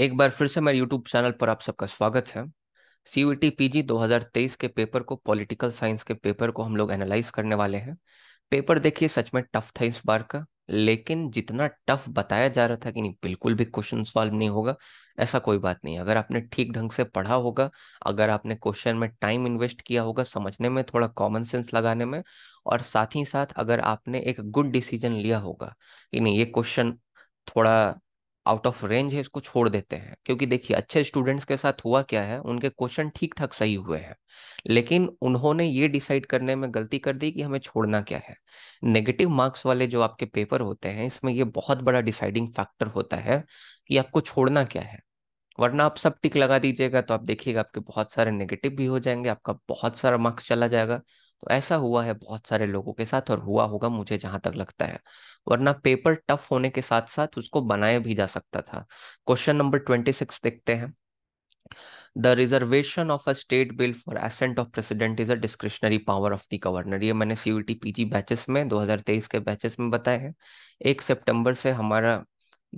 एक बार फिर से मेरे यूट्यूब चैनल पर आप सबका स्वागत है यू टी पी के पेपर को पॉलिटिकल साइंस के पेपर को हम लोग एनालाइज करने वाले हैं पेपर देखिए सच में टफ था इस बार का लेकिन जितना टफ बताया जा रहा था कि नहीं बिल्कुल भी क्वेश्चन सॉल्व नहीं होगा ऐसा कोई बात नहीं अगर आपने ठीक ढंग से पढ़ा होगा अगर आपने क्वेश्चन में टाइम इन्वेस्ट किया होगा समझने में थोड़ा कॉमन सेंस लगाने में और साथ ही साथ अगर आपने एक गुड डिसीजन लिया होगा कि नहीं ये क्वेश्चन थोड़ा आउट ऑफ रेंज है इसको छोड़ देते हैं क्योंकि देखिए अच्छे स्टूडेंट्स के साथ हुआ क्या है उनके क्वेश्चन ठीक ठाक सही हुए हैं लेकिन उन्होंने ये डिसाइड करने में गलती कर दी कि हमें छोड़ना क्या है नेगेटिव मार्क्स वाले जो आपके पेपर होते हैं इसमें ये बहुत बड़ा डिसाइडिंग फैक्टर होता है कि आपको छोड़ना क्या है वरना आप सब टिक लगा दीजिएगा तो आप देखिएगा आपके बहुत सारे नेगेटिव भी हो जाएंगे आपका बहुत सारा मार्क्स चला जाएगा तो ऐसा हुआ है बहुत सारे लोगों के साथ और हुआ होगा मुझे जहां तक लगता है वरना पेपर टफ होने के साथ साथ उसको बनाया भी जा सकता था क्वेश्चन नंबर ट्वेंटी सिक्स देखते हैं the reservation of a state bill for assent of president is a discretionary power of the governor ये मैंने सी पी जी बैचेस में दो हजार तेईस के बैचेस में बताया है एक सेप्टेम्बर से हमारा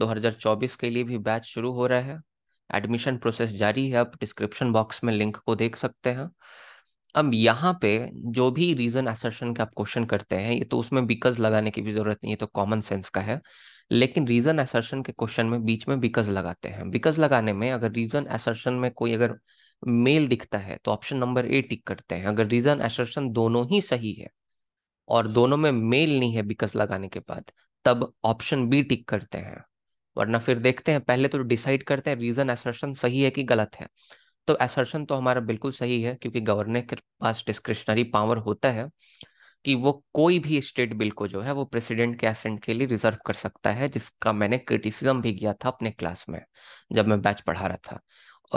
दो हजार चौबीस के लिए भी बैच शुरू हो रहा है एडमिशन प्रोसेस जारी है आप डिस्क्रिप्शन बॉक्स में लिंक को देख सकते हैं अब यहाँ पे जो भी रीजन असर्शन का आप क्वेश्चन करते हैं ये तो उसमें बिकज लगाने की भी जरूरत नहीं है तो कॉमन सेंस का है लेकिन रीजन असर्शन के क्वेश्चन में बीच में बिकज लगाते हैं बिकज लगाने में अगर रीजन असर्शन में कोई अगर मेल दिखता है तो ऑप्शन नंबर ए टिक करते हैं अगर रीजन असर्शन दोनों ही सही है और दोनों में मेल नहीं है बिकज लगाने के बाद तब ऑप्शन बी टिक करते हैं वरना फिर देखते हैं पहले तो डिसाइड करते हैं रीजन असर्शन सही है कि गलत है तो एसर्शन तो हमारा बिल्कुल सही है क्योंकि गवर्नर के पास डिस्क्रिशनरी पावर होता है कि वो कोई भी स्टेट बिल को जो है वो प्रेसिडेंट के एसेंट के लिए रिजर्व कर सकता है जिसका मैंने क्रिटिसिज्म भी किया था अपने क्लास में जब मैं बैच पढ़ा रहा था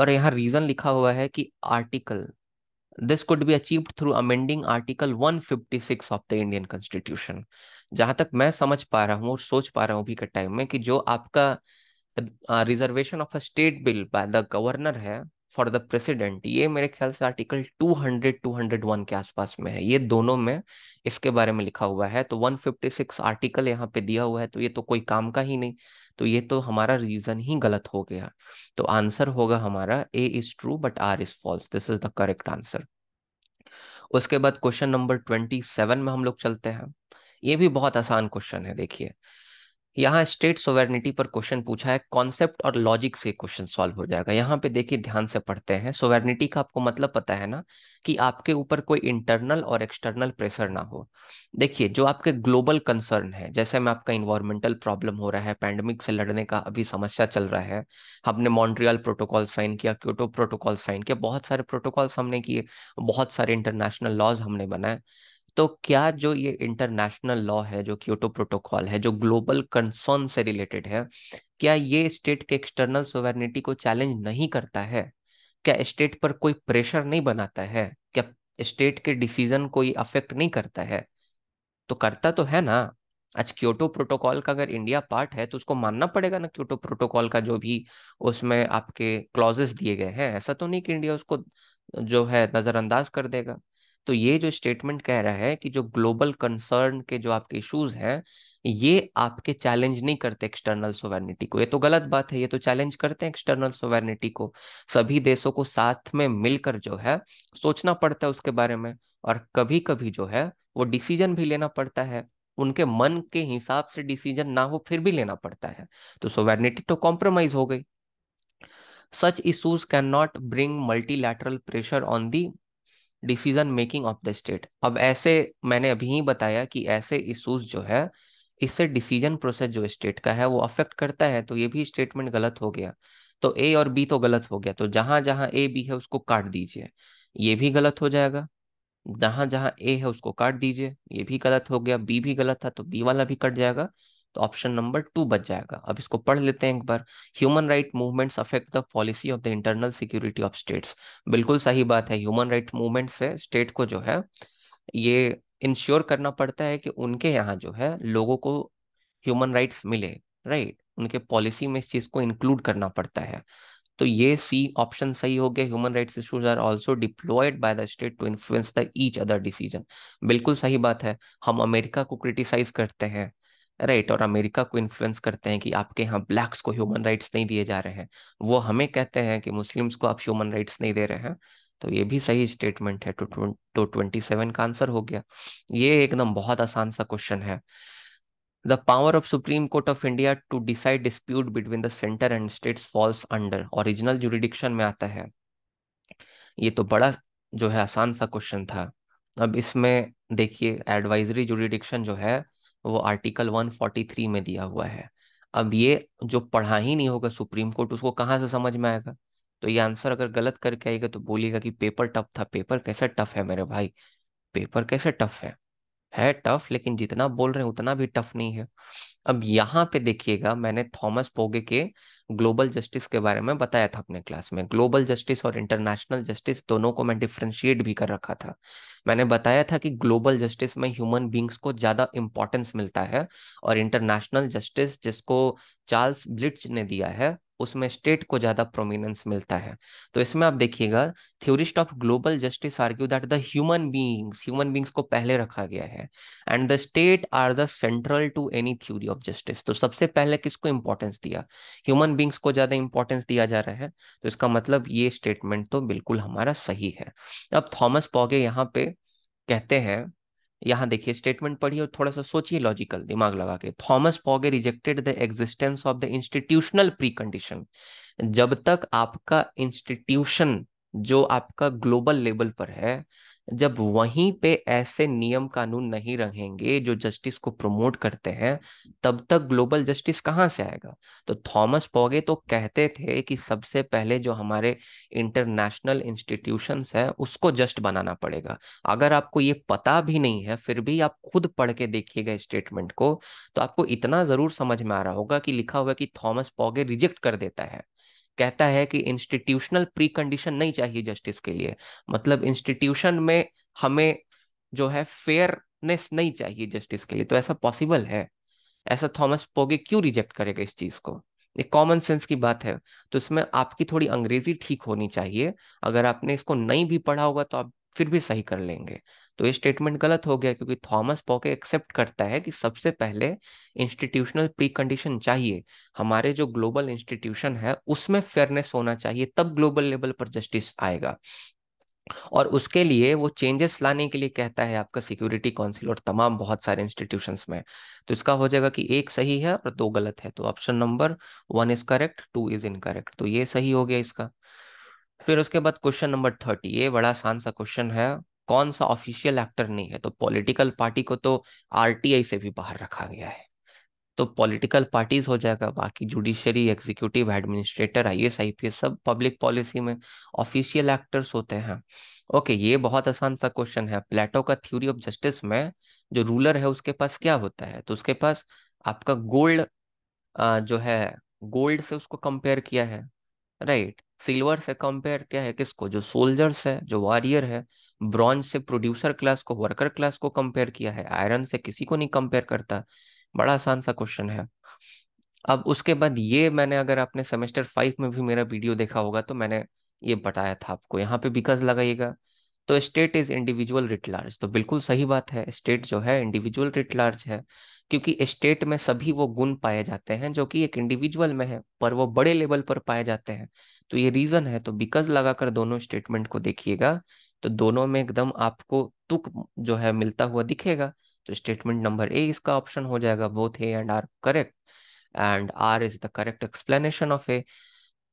और यहाँ रीजन लिखा हुआ है कि article this could be achieve through amending article 156 of the Indian constitution जहां तक मैं समझ पा रहा हूँ और सोच पा रहा हूँ अभी के टाइम में कि जो आपका reservation of a state bill by the governor है फॉर द प्रेसिडेंट ये मेरे ख्याल से आर्टिकल 200 201 के आसपास में है ये दोनों में इसके बारे में लिखा हुआ है तो 156 आर्टिकल यहाँ पे दिया हुआ है तो ये तो कोई काम का ही नहीं तो ये तो हमारा रीजन ही गलत हो गया तो आंसर होगा हमारा A is true but R is false this is the correct answer उसके बाद क्वेश्चन नंबर ट्वेंटी में हम लोग चलते हैं ये भी बहुत आसान क्वेश्चन है देखिए यहाँ स्टेट सोवेरनिटी पर क्वेश्चन पूछा है कॉन्सेप्ट और लॉजिक से क्वेश्चन सॉल्व हो जाएगा यहाँ पे देखिए ध्यान से पढ़ते हैं सोवेरनिटी का आपको मतलब पता है ना कि आपके ऊपर कोई इंटरनल और एक्सटर्नल प्रेशर ना हो देखिए जो आपके ग्लोबल कंसर्न है जैसे में आपका इन्वायरमेंटल प्रॉब्लम हो रहा है पैंडमिक से लड़ने का अभी समस्या चल रहा है हमने मॉन्ट्रियल प्रोटोकॉल साइन किया क्योटो प्रोटोकॉल साइन किया बहुत सारे प्रोटोकॉल्स हमने किए बहुत सारे इंटरनेशनल लॉज हमने बनाए तो क्या जो ये इंटरनेशनल लॉ है जो क्योटो प्रोटोकॉल है जो ग्लोबल कंसर्न से रिलेटेड है क्या ये स्टेट के एक्सटर्नल सोवेनिटी को चैलेंज नहीं करता है क्या स्टेट पर कोई प्रेशर नहीं बनाता है क्या स्टेट के डिसीजन को ये अफेक्ट नहीं करता है तो करता तो है ना आज क्योटो प्रोटोकॉल का अगर इंडिया पार्ट है तो उसको मानना पड़ेगा ना क्योटो प्रोटोकॉल का जो भी उसमें आपके क्लॉजेस दिए गए हैं ऐसा तो नहीं कि इंडिया उसको जो है नजरअंदाज कर देगा तो ये जो स्टेटमेंट कह रहा है कि जो ग्लोबल कंसर्न के जो आपके इश्यूज हैं ये आपके चैलेंज नहीं करते एक्सटर्नल सोवेनिटी को ये तो गलत बात है ये तो चैलेंज करते हैं एक्सटर्नल सोवेनिटी को सभी देशों को साथ में मिलकर जो है सोचना पड़ता है उसके बारे में और कभी कभी जो है वो डिसीजन भी लेना पड़ता है उनके मन के हिसाब से डिसीजन ना हो फिर भी लेना पड़ता है तो सोवेरनिटी तो कॉम्प्रोमाइज हो गई such issues can not bring multilateral pressure on the decision making of the state अब ऐसे मैंने अभी ही बताया कि ऐसे इशूज जो है इससे डिसीजन प्रोसेस जो स्टेट का है वो अफेक्ट करता है तो ये भी स्टेटमेंट गलत हो गया तो ए और बी तो गलत हो गया तो जहां जहां ए बी है उसको काट दीजिए ये भी गलत हो जाएगा जहां जहां ए है उसको काट दीजिए ये भी गलत हो गया बी भी गलत था तो बी वाला भी कट जाएगा तो ऑप्शन नंबर टू बच जाएगा अब इसको पढ़ लेते हैं एक बार human right movements affect the policy of the internal security of states बिल्कुल सही बात है ह्यूमन राइट मूवमेंट्स से स्टेट को जो है ये इंश्योर करना पड़ता है कि उनके यहाँ जो है लोगों को ह्यूमन राइट्स मिले राइट उनके पॉलिसी में इस चीज़ को इंक्लूड करना पड़ता है तो ये सी ऑप्शन सही हो गया human rights issues are also deployed by the state to influence the each other decision बिल्कुल सही बात है हम अमेरिका को क्रिटिसाइज करते हैं राइट और अमेरिका को इन्फ्लुएंस करते हैं कि आपके यहाँ ब्लैक्स को ह्यूमन राइट्स नहीं दिए जा रहे हैं वो हमें कहते हैं कि मुस्लिम्स को आप ह्यूमन राइट्स नहीं दे रहे हैं तो ये भी सही स्टेटमेंट है तो, तो ट्वेंटी सेवन का आंसर हो गया ये एकदम बहुत आसान सा क्वेश्चन है the power of supreme court of India to decide dispute between the centre and states falls under original jurisdiction में आता है ये तो बड़ा जो है आसान सा क्वेश्चन था अब इसमें देखिए एडवाइजरी जुडिडिक्शन जो है वो आर्टिकल 143 में दिया हुआ है अब ये जो पढ़ा ही नहीं होगा सुप्रीम कोर्ट उसको कहाँ से समझ में आएगा तो ये आंसर अगर गलत करके आएगा तो बोलिएगा कि पेपर टफ था पेपर कैसे टफ है मेरे भाई पेपर कैसे टफ है है टफ लेकिन जितना बोल रहे हैं उतना भी टफ नहीं है अब यहाँ पे देखिएगा मैंने थॉमस पोगे के ग्लोबल जस्टिस के बारे में बताया था अपने क्लास में ग्लोबल जस्टिस और इंटरनेशनल जस्टिस दोनों को मैं डिफ्रेंशिएट भी कर रखा था मैंने बताया था कि ग्लोबल जस्टिस में ह्यूमन बींग्स को ज़्यादा इंपॉर्टेंस मिलता है और इंटरनेशनल जस्टिस जिसको चार्ल्स ब्लिट्ज ने दिया है उसमें स्टेट को ज्यादा प्रोमिनेंस मिलता है तो इसमें आप देखिएगा theorist of global justice argue that the human beings human beings को पहले रखा गया है and the state are the central to any theory of justice तो सबसे पहले किसको इंपॉर्टेंस दिया ह्यूमन बींग्स को ज्यादा इंपॉर्टेंस दिया जा रहा है तो इसका मतलब ये स्टेटमेंट तो बिल्कुल हमारा सही है अब थॉमस पॉगे यहाँ पे कहते हैं यहां देखिए स्टेटमेंट पढ़िए और थोड़ा सा सोचिए लॉजिकल दिमाग लगा के Thomas Pogge rejected the existence of the institutional pre condition जब तक आपका इंस्टीट्यूशन जो आपका ग्लोबल लेवल पर है जब वहीं पे ऐसे नियम कानून नहीं रहेंगे जो जस्टिस को प्रमोट करते हैं तब तक ग्लोबल जस्टिस कहाँ से आएगा तो थॉमस पॉगे तो कहते थे कि सबसे पहले जो हमारे इंटरनेशनल इंस्टीट्यूशन है उसको जस्ट बनाना पड़ेगा अगर आपको ये पता भी नहीं है फिर भी आप खुद पढ़ के देखिएगा स्टेटमेंट को तो आपको इतना जरूर समझ में आ रहा होगा कि लिखा हुआ कि थॉमस पोगे रिजेक्ट कर देता है कहता है कि इंस्टीट्यूशनल प्री कंडीशन नहीं चाहिए जस्टिस के लिए मतलब इंस्टीट्यूशन में हमें जो है फेयरनेस नहीं चाहिए जस्टिस के लिए तो ऐसा पॉसिबल है ऐसा थॉमस पोगे क्यों रिजेक्ट करेगा इस चीज को ये कॉमन सेंस की बात है तो इसमें आपकी थोड़ी अंग्रेजी ठीक होनी चाहिए अगर आपने इसको नहीं भी पढ़ा होगा तो आप फिर भी सही कर लेंगे तो ये स्टेटमेंट गलत हो गया क्योंकि थॉमस पॉके एक्सेप्ट करता है कि सबसे पहले इंस्टीट्यूशनल प्री कंडीशन चाहिए हमारे जो ग्लोबल इंस्टीट्यूशन है उसमें फेयरनेस होना चाहिए तब ग्लोबल लेवल पर जस्टिस आएगा और उसके लिए वो चेंजेस लाने के लिए कहता है आपका सिक्योरिटी काउंसिल और तमाम बहुत सारे इंस्टीट्यूशन में तो इसका हो जाएगा कि एक सही है और दो गलत है तो option number one is correct two is incorrect तो ये सही हो गया इसका फिर उसके बाद क्वेश्चन नंबर थर्टी ये बड़ा आसान सा क्वेश्चन है कौन सा ऑफिशियल एक्टर नहीं है तो पॉलिटिकल पार्टी को तो आरटीआई से भी बाहर रखा गया है तो पॉलिटिकल पार्टीज हो जाएगा बाकी judiciary executive administrator I P S सब पब्लिक पॉलिसी में ऑफिशियल एक्टर्स होते हैं ओके ये बहुत आसान सा क्वेश्चन है प्लेटो का थ्योरी ऑफ जस्टिस में जो रूलर है उसके पास क्या होता है तो उसके पास आपका गोल्ड जो है गोल्ड से उसको कंपेयर किया है राइट सिल्वर से कंपेयर क्या है किसको जो सोल्जर्स है जो वॉरियर है ब्रॉन्ज से प्रोड्यूसर क्लास को वर्कर क्लास को कंपेयर किया है आयरन से किसी को नहीं कंपेयर करता बड़ा आसान सा क्वेश्चन है अब उसके बाद ये मैंने अगर आपने सेमेस्टर फाइव में भी मेरा वीडियो देखा होगा तो मैंने ये बताया था आपको यहाँ पे बिकॉज लगाइएगा तो state is individual writ large तो बिल्कुल सही बात है स्टेट जो है इंडिविजुअल रिट लार्ज है क्योंकि स्टेट में सभी वो गुण पाए जाते हैं जो कि एक इंडिविजुअल में है पर वो बड़े लेवल पर पाए जाते हैं तो ये रीजन है तो बिकज लगाकर दोनों स्टेटमेंट को देखिएगा तो दोनों में एकदम आपको तुक जो है मिलता हुआ दिखेगा तो स्टेटमेंट नंबर ए इसका ऑप्शन हो जाएगा both A and R correct and R is the correct explanation of A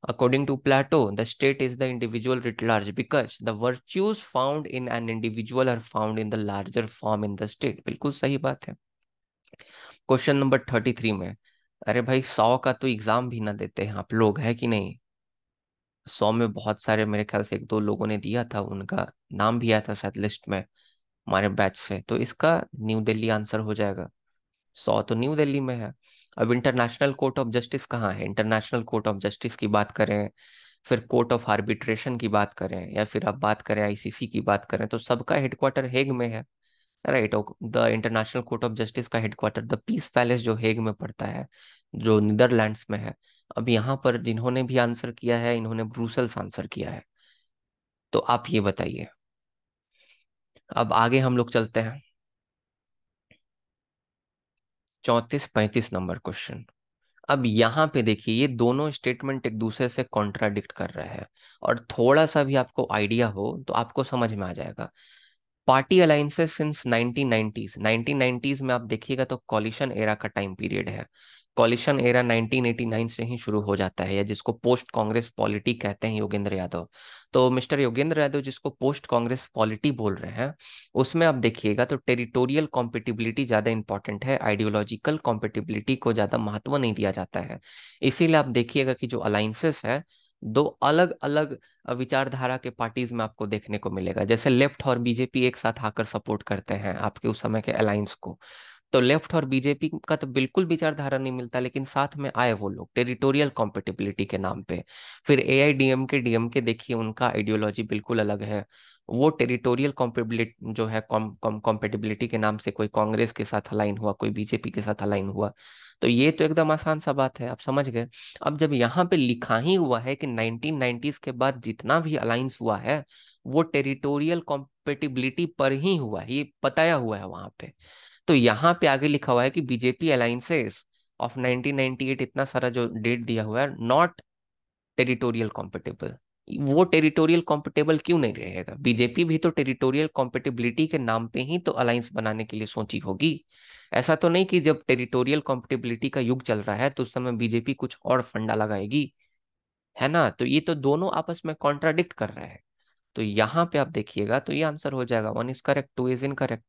According to Plato, the state is the individual writ large because the virtues found in an individual are found in the larger form in the state. बिल्कुल सही बात है question number thirty three में अरे भाई सौ का तो एग्जाम भी ना देते हैं आप लोग है कि नहीं सौ में बहुत सारे मेरे ख्याल से एक दो लोगों ने दिया था उनका नाम भी आया था शायद लिस्ट में हमारे बैच से तो इसका न्यू दिल्ली आंसर हो जाएगा सौ तो न्यू दिल्ली में है अब इंटरनेशनल कोर्ट ऑफ जस्टिस कहाँ है इंटरनेशनल कोर्ट ऑफ जस्टिस की बात करें फिर कोर्ट ऑफ आर्बिट्रेशन की बात करें या फिर आप बात करें आईसीसी की बात करें तो सबका हेडक्वार्टर हेग में है right the International Court of Justice का हेडक्वार्टर द पीस पैलेस जो हेग में पड़ता है जो नीदरलैंड्स में है अब यहाँ पर जिन्होंने भी आंसर किया है इन्होंने ब्रूसल्स आंसर किया है तो आप ये बताइए अब आगे हम लोग चलते हैं चौंतीस पैंतीस नंबर क्वेश्चन अब यहाँ पे देखिए ये दोनों स्टेटमेंट एक दूसरे से कॉन्ट्राडिक्ट कर रहे हैं और थोड़ा सा भी आपको आइडिया हो तो आपको समझ में आ जाएगा party alliances since 1990s 1990s में आप देखिएगा तो कॉलिशन एरा का टाइम पीरियड है कॉलिशन एरा 1989 से ही शुरू हो जाता है या जिसको पोस्ट कांग्रेस पॉलिटी कहते हैं योगेंद्र यादव तो मिस्टर योगेंद्र यादव जिसको पोस्ट कांग्रेस पॉलिटी बोल रहे हैं उसमें आप देखिएगा तो टेरिटोरियल कॉम्पिटिबिलिटी ज़्यादा इंपॉर्टेंट है आइडियोलॉजिकल कॉम्पिटिबिलिटी को ज़्यादा महत्व नहीं दिया जाता है इसीलिए आप देखिएगा कि जो अलाइंसेस है दो अलग अलग विचारधारा के पार्टीज में आपको देखने को मिलेगा जैसे लेफ्ट और बीजेपी एक साथ आकर सपोर्ट करते हैं आपके उस समय के अलायंस को तो लेफ्ट और बीजेपी का तो बिल्कुल विचारधारा नहीं मिलता लेकिन साथ में आए वो लोग टेरिटोरियल कॉम्पिटेबिलिटी के नाम पे फिर A I D M K DMK के देखिए उनका आइडियोलॉजी बिल्कुल अलग है वो टेरिटोरियल कॉम्पेबिलिटी जो है कॉम्पेटिबिलिटी के नाम से कोई कांग्रेस के साथ अलाइन हुआ कोई बीजेपी के साथ अलाइन हुआ तो ये तो एकदम आसान सा बात है आप समझ गए अब जब यहाँ पे लिखा ही हुआ है कि 1990s के बाद जितना भी अलाइंस हुआ है वो टेरिटोरियल कॉम्पेटिबिलिटी पर ही हुआ है ये बताया हुआ है वहां पे तो यहाँ पे आगे लिखा हुआ है कि बीजेपी अलायंसेस ऑफ 1998 इतना सारा जो डेट दिया हुआ है नॉट टेरिटोरियल कॉम्पिटेबल वो टेरिटोरियल कॉम्पिटेबल क्यों नहीं रहेगा बीजेपी भी तो टेरिटोरियल कॉम्पिटेबिलिटी के नाम पे ही तो अलायंस बनाने के लिए सोची होगी ऐसा तो नहीं कि जब टेरिटोरियल कॉम्पिटेबिलिटी का युग चल रहा है तो उस समय बीजेपी कुछ और फंडा लगाएगी है ना तो ये तो दोनों आपस में कॉन्ट्राडिक्ट कर रहे हैं तो यहाँ पे आप देखिएगा तो ये आंसर हो जाएगा one is correct two is incorrect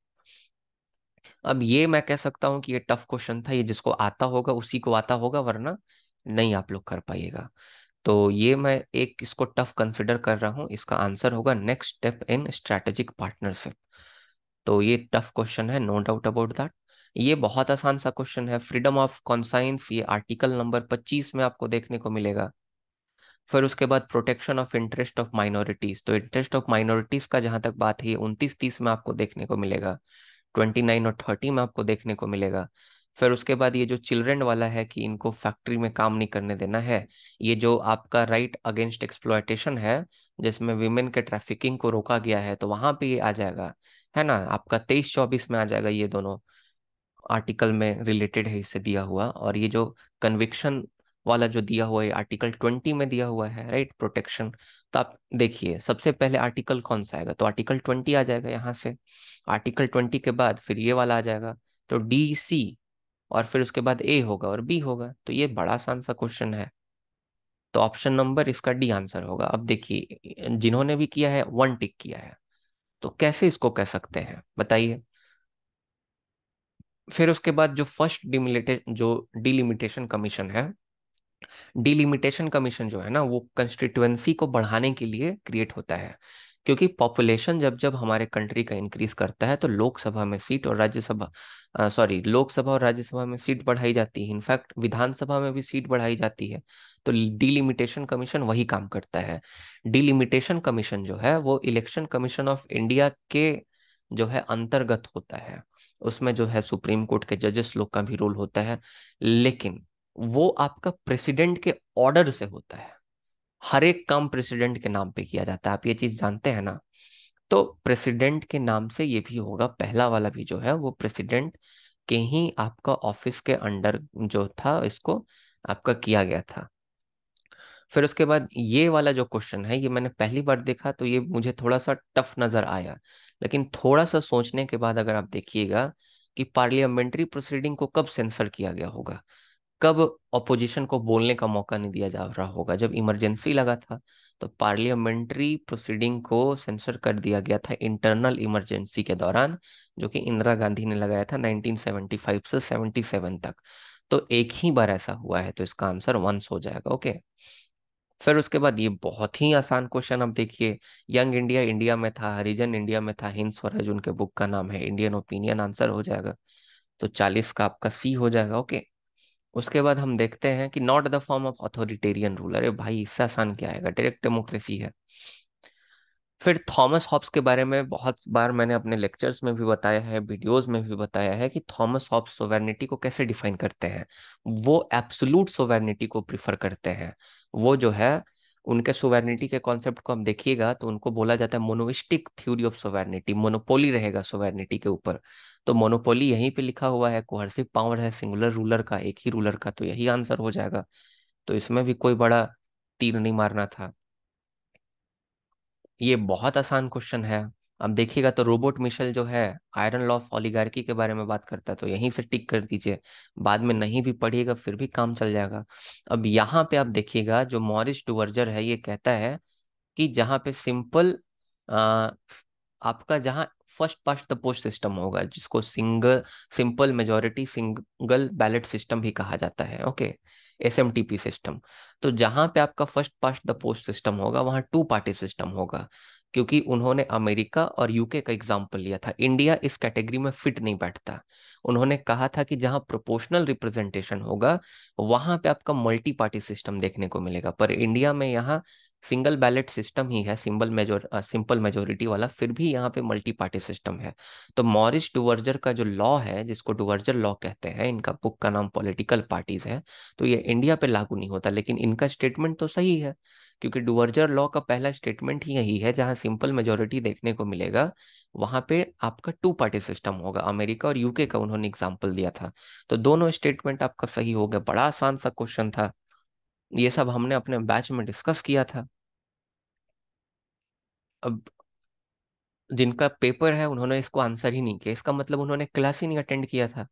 अब ये मैं कह सकता हूँ कि ये टफ क्वेश्चन था ये जिसको आता होगा उसी को आता होगा वरना नहीं आप लोग कर पाइएगा तो ये मैं एक इसको टफ कंसिडर कर रहा हूँ इसका आंसर होगा next step in strategic partnership तो ये टफ क्वेश्चन है नो डाउट अबाउट दैट ये बहुत आसान सा क्वेश्चन है फ्रीडम ऑफ कॉन्साइंस ये आर्टिकल नंबर 25 में आपको देखने को मिलेगा फिर उसके बाद protection of interest of minorities तो इंटरेस्ट ऑफ माइनॉरिटीज का जहां तक बात है ये उनतीस तीस में आपको देखने को मिलेगा ट्वेंटी नाइन और थर्टी में आपको देखने को मिलेगा फिर उसके बाद ये जो चिल्ड्रेन वाला है कि इनको फैक्ट्री में काम नहीं करने देना है ये जो आपका राइट अगेंस्ट एक्सप्लॉयटेशन है जिसमें विमेन के ट्रैफिकिंग को रोका गया है तो वहां पे ये आ जाएगा है ना आपका तेईस चौबीस में आ जाएगा ये दोनों आर्टिकल में रिलेटेड है इससे दिया हुआ और ये जो कन्विक्शन वाला जो दिया हुआ है आर्टिकल ट्वेंटी में दिया हुआ है राइट प्रोटेक्शन तो आप देखिए सबसे पहले आर्टिकल कौन सा आएगा तो आर्टिकल ट्वेंटी आ जाएगा यहाँ से आर्टिकल ट्वेंटी के बाद फिर ये वाला आ जाएगा तो डी सी और फिर उसके बाद ए होगा और बी होगा तो ये बड़ा आसान सा क्वेश्चन है तो ऑप्शन नंबर इसका डी आंसर होगा अब देखिए जिन्होंने भी किया है वन टिक किया है तो कैसे इसको कह सकते हैं बताइए फिर उसके बाद जो फर्स्ट डिमिलिटे जो डिलिमिटेशन कमीशन है डिलिमिटेशन कमीशन जो है ना वो कंस्टिट्युएंसी को बढ़ाने के लिए क्रिएट होता है क्योंकि पॉपुलेशन जब जब हमारे कंट्री का इंक्रीज करता है तो लोकसभा में सीट और राज्यसभा सॉरी लोकसभा और राज्यसभा में सीट बढ़ाई जाती है इनफैक्ट विधानसभा में भी सीट बढ़ाई जाती है तो डिलिमिटेशन कमीशन वही काम करता है डिलिमिटेशन कमीशन जो है वो इलेक्शन कमीशन ऑफ इंडिया के जो है अंतर्गत होता है उसमें जो है सुप्रीम कोर्ट के जजेस लोग का भी रोल होता है लेकिन वो आपका प्रेसिडेंट के ऑर्डर से होता है हर एक काम प्रेसिडेंट के नाम पे किया जाता है आप ये चीज जानते हैं ना तो प्रेसिडेंट के नाम से ये भी होगा पहला वाला भी जो है वो प्रेसिडेंट के ही आपका ऑफिस के अंडर जो था इसको आपका किया गया था फिर उसके बाद ये वाला जो क्वेश्चन है ये मैंने पहली बार देखा तो ये मुझे थोड़ा सा टफ नजर आया लेकिन थोड़ा सा सोचने के बाद अगर आप देखिएगा कि पार्लियामेंट्री प्रोसीडिंग को कब सेंसर किया गया होगा कब ऑपोजिशन को बोलने का मौका नहीं दिया जा रहा होगा जब इमरजेंसी लगा था तो पार्लियामेंट्री प्रोसीडिंग को सेंसर कर दिया गया था इंटरनल इमरजेंसी के दौरान जो कि इंदिरा गांधी ने लगाया था 1975 से 77 तक तो एक ही बार ऐसा हुआ है तो इसका आंसर वंस हो जाएगा ओके फिर उसके बाद ये बहुत ही आसान क्वेश्चन अब देखिए यंग इंडिया इंडिया में था हरिजन इंडिया में था हिंद स्वराज उनके बुक का नाम है इंडियन ओपिनियन आंसर हो जाएगा तो चालीस का आपका सी हो जाएगा ओके उसके बाद हम देखते हैं कि not the form of authoritarian rule अरे भाई इससे आसान क्या आएगा डायरेक्ट डेमोक्रेसी है फिर थॉमस हॉब्स के बारे में बहुत बार मैंने अपने लेक्चर्स में भी बताया है वीडियोस में भी बताया है कि थॉमस हॉब्स सोवेरनिटी को कैसे डिफाइन करते हैं वो एब्सोलूट सोवेरनिटी को प्रिफर करते हैं वो जो है उनके सोवेरनिटी के कॉन्सेप्ट को हम देखिएगा तो उनको बोला जाता है monistic theory of sovereignty monopoly रहेगा सोवेरनिटी के ऊपर तो मोनोपोली यहीं पे लिखा हुआ है कोहर्सिव पावर है सिंगुलर रूलर का एक ही रूलर का तो यही आंसर हो जाएगा तो इसमें भी कोई बड़ा तीर नहीं मारना था ये बहुत आसान क्वेश्चन है अब देखिएगा तो रोबोट मिशेल जो है आयरन लॉ ऑफ ऑलिगार्की के बारे में बात करता है तो यहीं से टिक कर दीजिए बाद में नहीं भी पढ़िएगा फिर भी काम चल जाएगा अब यहाँ पे आप देखिएगा जो मॉरिस डुवर्जर है ये कहता है कि जहाँ पे सिंपल आपका जहां first past the post system होगा जिसको single simple majority single ballot system भी कहा जाता है okay S M T P system तो जहां पे आपका first past the post system होगा वहां टू पार्टी सिस्टम होगा क्योंकि उन्होंने अमेरिका और यूके का एग्जाम्पल लिया था इंडिया इस कैटेगरी में फिट नहीं बैठता उन्होंने कहा था कि जहां प्रोपोर्शनल रिप्रेजेंटेशन होगा वहां पे आपका मल्टी पार्टी सिस्टम देखने को मिलेगा पर इंडिया में यहाँ सिंगल बैलेट सिस्टम ही है सिंबल मेजोर सिंपल मेजोरिटी वाला फिर भी यहाँ पे मल्टी पार्टी सिस्टम है तो मॉरिस डुवर्जर का जो लॉ है जिसको डुवर्जर लॉ कहते हैं इनका बुक का नाम पॉलिटिकल पार्टीज है तो ये इंडिया पे लागू नहीं होता लेकिन इनका स्टेटमेंट तो सही है क्योंकि डुवर्जर लॉ का पहला स्टेटमेंट ही यही है जहाँ सिंपल मेजोरिटी देखने को मिलेगा वहां पे आपका टू पार्टी सिस्टम होगा अमेरिका और यूके का उन्होंने एग्जाम्पल दिया था तो दोनों स्टेटमेंट आपका सही हो गया बड़ा आसान सा क्वेश्चन था ये सब हमने अपने बैच में डिस्कस किया था अब जिनका पेपर है उन्होंने इसको आंसर ही नहीं किया इसका मतलब उन्होंने क्लास ही नहीं अटेंड किया था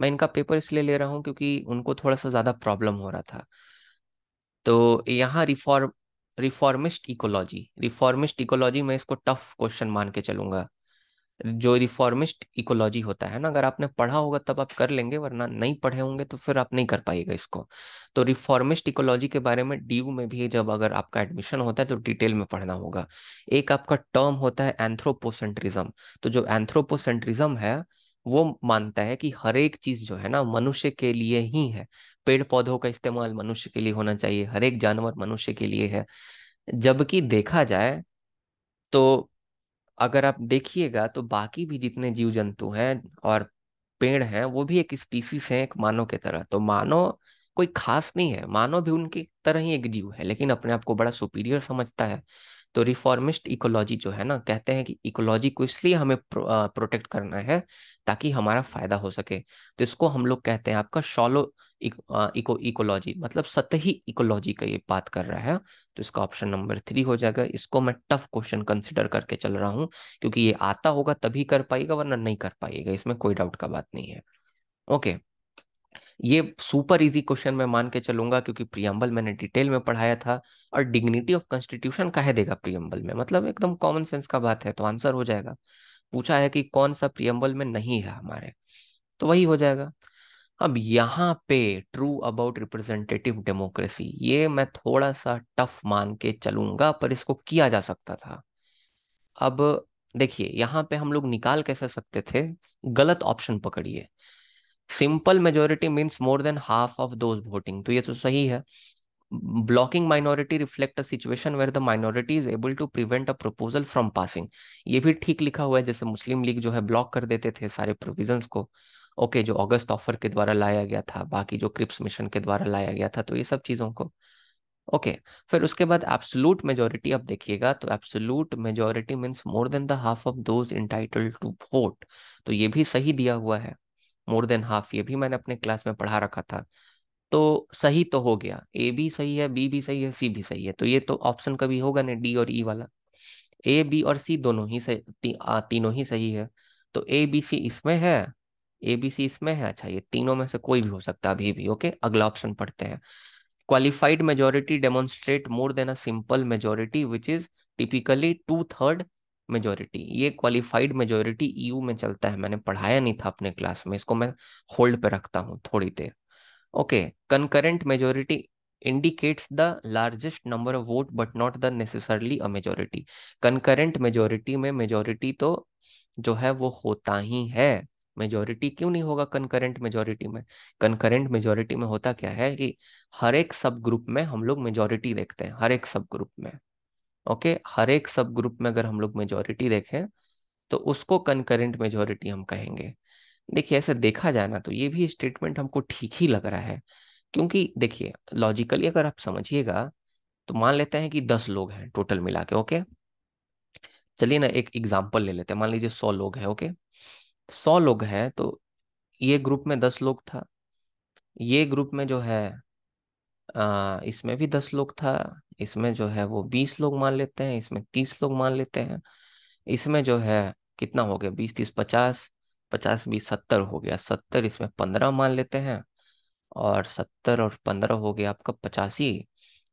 मैं इनका पेपर इसलिए ले रहा हूँ क्योंकि उनको थोड़ा सा ज़्यादा प्रॉब्लम हो रहा था तो यहाँ reform reformist ecology reformist ecology मैं इसको टफ क्वेश्चन मान के चलूंगा जो रिफॉर्मिस्ट इकोलॉजी होता है ना अगर आपने पढ़ा होगा तब आप कर लेंगे वरना नहीं पढ़े होंगे तो फिर आप नहीं कर पाएगा इसको तो रिफॉर्मिस्ट इकोलॉजी के बारे में डी में भी जब अगर आपका एडमिशन होता है तो डिटेल में पढ़ना होगा एक आपका टर्म होता है एंथ्रोपोसेंट्रिज्म तो जो एंथ्रोपोसेंट्रिज्म है वो मानता है कि हर एक चीज जो है ना मनुष्य के लिए ही है पेड़ पौधों का इस्तेमाल मनुष्य के लिए होना चाहिए हर एक जानवर मनुष्य के लिए है जबकि देखा जाए तो अगर आप देखिएगा तो बाकी भी जितने जीव जंतु हैं और पेड़ हैं वो भी एक स्पीसीज हैं एक मानव के तरह तो मानव कोई खास नहीं है मानव भी उनकी तरह ही एक जीव है लेकिन अपने आप को बड़ा सुपीरियर समझता है तो रिफॉर्मिस्ट इकोलॉजी जो है ना कहते हैं कि इकोलॉजी को इसलिए हमें प्रो, आ, प्रोटेक्ट करना है ताकि हमारा फायदा हो सके तो इसको हम लोग कहते हैं आपका शॉलो इको इकोलॉजी मतलब सतही इकोलॉजी का ये बात कर रहा है तो इसका ऑप्शन नंबर थ्री हो जाएगा इसको मैं टफ क्वेश्चन कंसिडर करके चल रहा हूँ क्योंकि ये आता होगा तभी कर पाएगा वरना नहीं कर पाएगा इसमें कोई डाउट का बात नहीं है ओके okay. ये सुपर इजी क्वेश्चन मैं मान के चलूंगा क्योंकि प्रियम्बल मैंने डिटेल में पढ़ाया था और डिग्निटी ऑफ कॉन्स्टिट्यूशन कहे देगा प्रियम्बल में मतलब एकदम कॉमन सेंस का बात है तो आंसर हो जाएगा पूछा है कि कौन सा प्रियम्बल में नहीं है हमारे तो वही हो जाएगा अब यहाँ पे ट्रू अबाउट रिप्रेजेंटेटिव डेमोक्रेसी ये मैं थोड़ा सा टफ मान के चलूंगा पर इसको किया जा सकता था अब देखिए यहाँ पे हम लोग निकाल कैसे सकते थे गलत ऑप्शन पकड़िए simple majority means more than half of those voting तो ये तो सही है blocking minority reflect a situation where the minority is able to prevent a proposal from passing ये भी ठीक लिखा हुआ है जैसे मुस्लिम लीग जो है ब्लॉक कर देते थे सारे प्रोविजन को ओके okay, जो अगस्त ऑफर के द्वारा लाया गया था बाकी जो क्रिप्स मिशन के द्वारा लाया गया था तो ये सब चीज़ों को ओके okay, फिर उसके बाद एब्सोलूट मेजोरिटी आप देखिएगा तो absolute majority means more than the half of those entitled to vote तो ये भी सही दिया हुआ है मोर देन हाफ ये भी मैंने अपने क्लास में पढ़ा रखा था तो सही तो हो गया ए भी सही है बी भी सही है सी भी सही है तो ये तो ऑप्शन कभी होगा नहीं डी और ई वाला ए बी और सी दोनों ही सही ती, आ, तीनों ही सही है तो ए बी सी इसमें है ए बी सी इसमें है अच्छा ये तीनों में से कोई भी हो सकता है अभी भी ओके अगला ऑप्शन पढ़ते हैं qualified majority demonstrate more than a simple majority which is typically two third majority ये क्वालिफाइड मेजोरिटी ईयू में चलता है मैंने पढ़ाया नहीं था अपने क्लास में इसको मैं होल्ड पे रखता हूँ थोड़ी देर okay concurrent majority indicates the largest number of vote but not the necessarily a majority concurrent majority में मेजोरिटी तो जो है वो होता ही है मेजोरिटी क्यों नहीं होगा कंकरेंट मेजोरिटी में कंकरेंट मेजोरिटी में होता क्या है कि हर एक सब ग्रुप में हम लोग मेजोरिटी देखते हैं हर एक सब ग्रुप में ओके हर एक सब ग्रुप में अगर हम लोग मेजोरिटी देखें तो उसको कनकरेंट मेजोरिटी हम कहेंगे देखिए ऐसे देखा जाए ना तो ये भी स्टेटमेंट हमको ठीक ही लग रहा है क्योंकि देखिए लॉजिकली अगर आप समझिएगा तो मान लेते हैं कि दस लोग हैं टोटल मिला के ओके चलिए ना एक एग्जाम्पल ले लेते हैं मान लीजिए सौ लोग हैं ओके सौ लोग हैं तो ये ग्रुप में दस लोग था ये ग्रुप में जो है आ, इसमें भी दस लोग था इसमें जो है वो बीस लोग मान लेते हैं इसमें तीस लोग मान लेते हैं इसमें जो है कितना हो गया बीस तीस पचास पचास बीस सत्तर हो गया सत्तर इसमें पंद्रह मान लेते हैं और सत्तर और पंद्रह हो गया आपका पचासी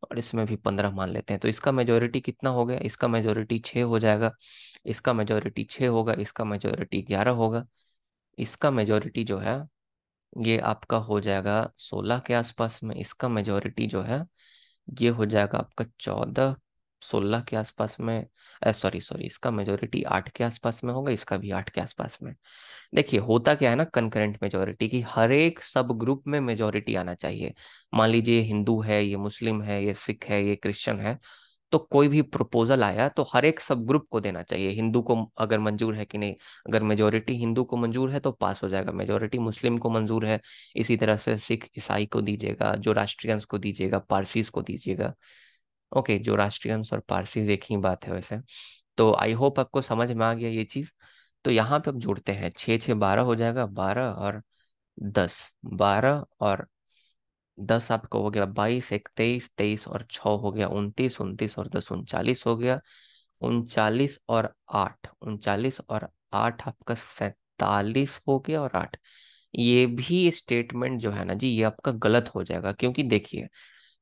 और इसमें भी पंद्रह मान लेते हैं तो इसका मेजोरिटी कितना हो गया इसका मेजोरिटी छः हो जाएगा इसका मेजोरिटी छः होगा इसका मेजोरिटी ग्यारह होगा इसका मेजोरिटी जो है ये आपका हो जाएगा सोलह के आसपास में इसका मेजोरिटी जो है ये हो जाएगा आपका चौदह सोलह के आसपास में सॉरी सॉरी इसका मेजोरिटी आठ के आसपास में होगा इसका भी आठ के आसपास में देखिए होता क्या है ना कंकरेंट मेजोरिटी की हर एक सब ग्रुप में मेजोरिटी आना चाहिए मान लीजिए हिंदू है ये मुस्लिम है ये सिख है ये क्रिश्चियन है तो कोई भी प्रपोजल आया तो हर एक सब ग्रुप को देना चाहिए हिंदू को अगर मंजूर है कि नहीं अगर मेजोरिटी हिंदू को मंजूर है तो पास हो जाएगा मेजोरिटी मुस्लिम को मंजूर है इसी तरह से सिख ईसाई को दीजिएगा जो राष्ट्रियंस को दीजिएगा पारसीज को दीजिएगा ओके जो राष्ट्रियंस और पारसीज एक ही बात है वैसे तो आई होप आपको समझ में आ गया ये चीज़ तो यहाँ पे आप जुड़ते हैं छः छः बारह हो जाएगा बारह और दस बारह और दस आपका हो गया बाईस एक तेईस तेईस और छ हो गया उनतीस उनतीस और दस उनचालीस हो गया उनचालीस और आठ उनचालीस और आठ आपका सैतालीस हो गया और आठ ये भी स्टेटमेंट जो है ना जी ये आपका गलत हो जाएगा क्योंकि देखिए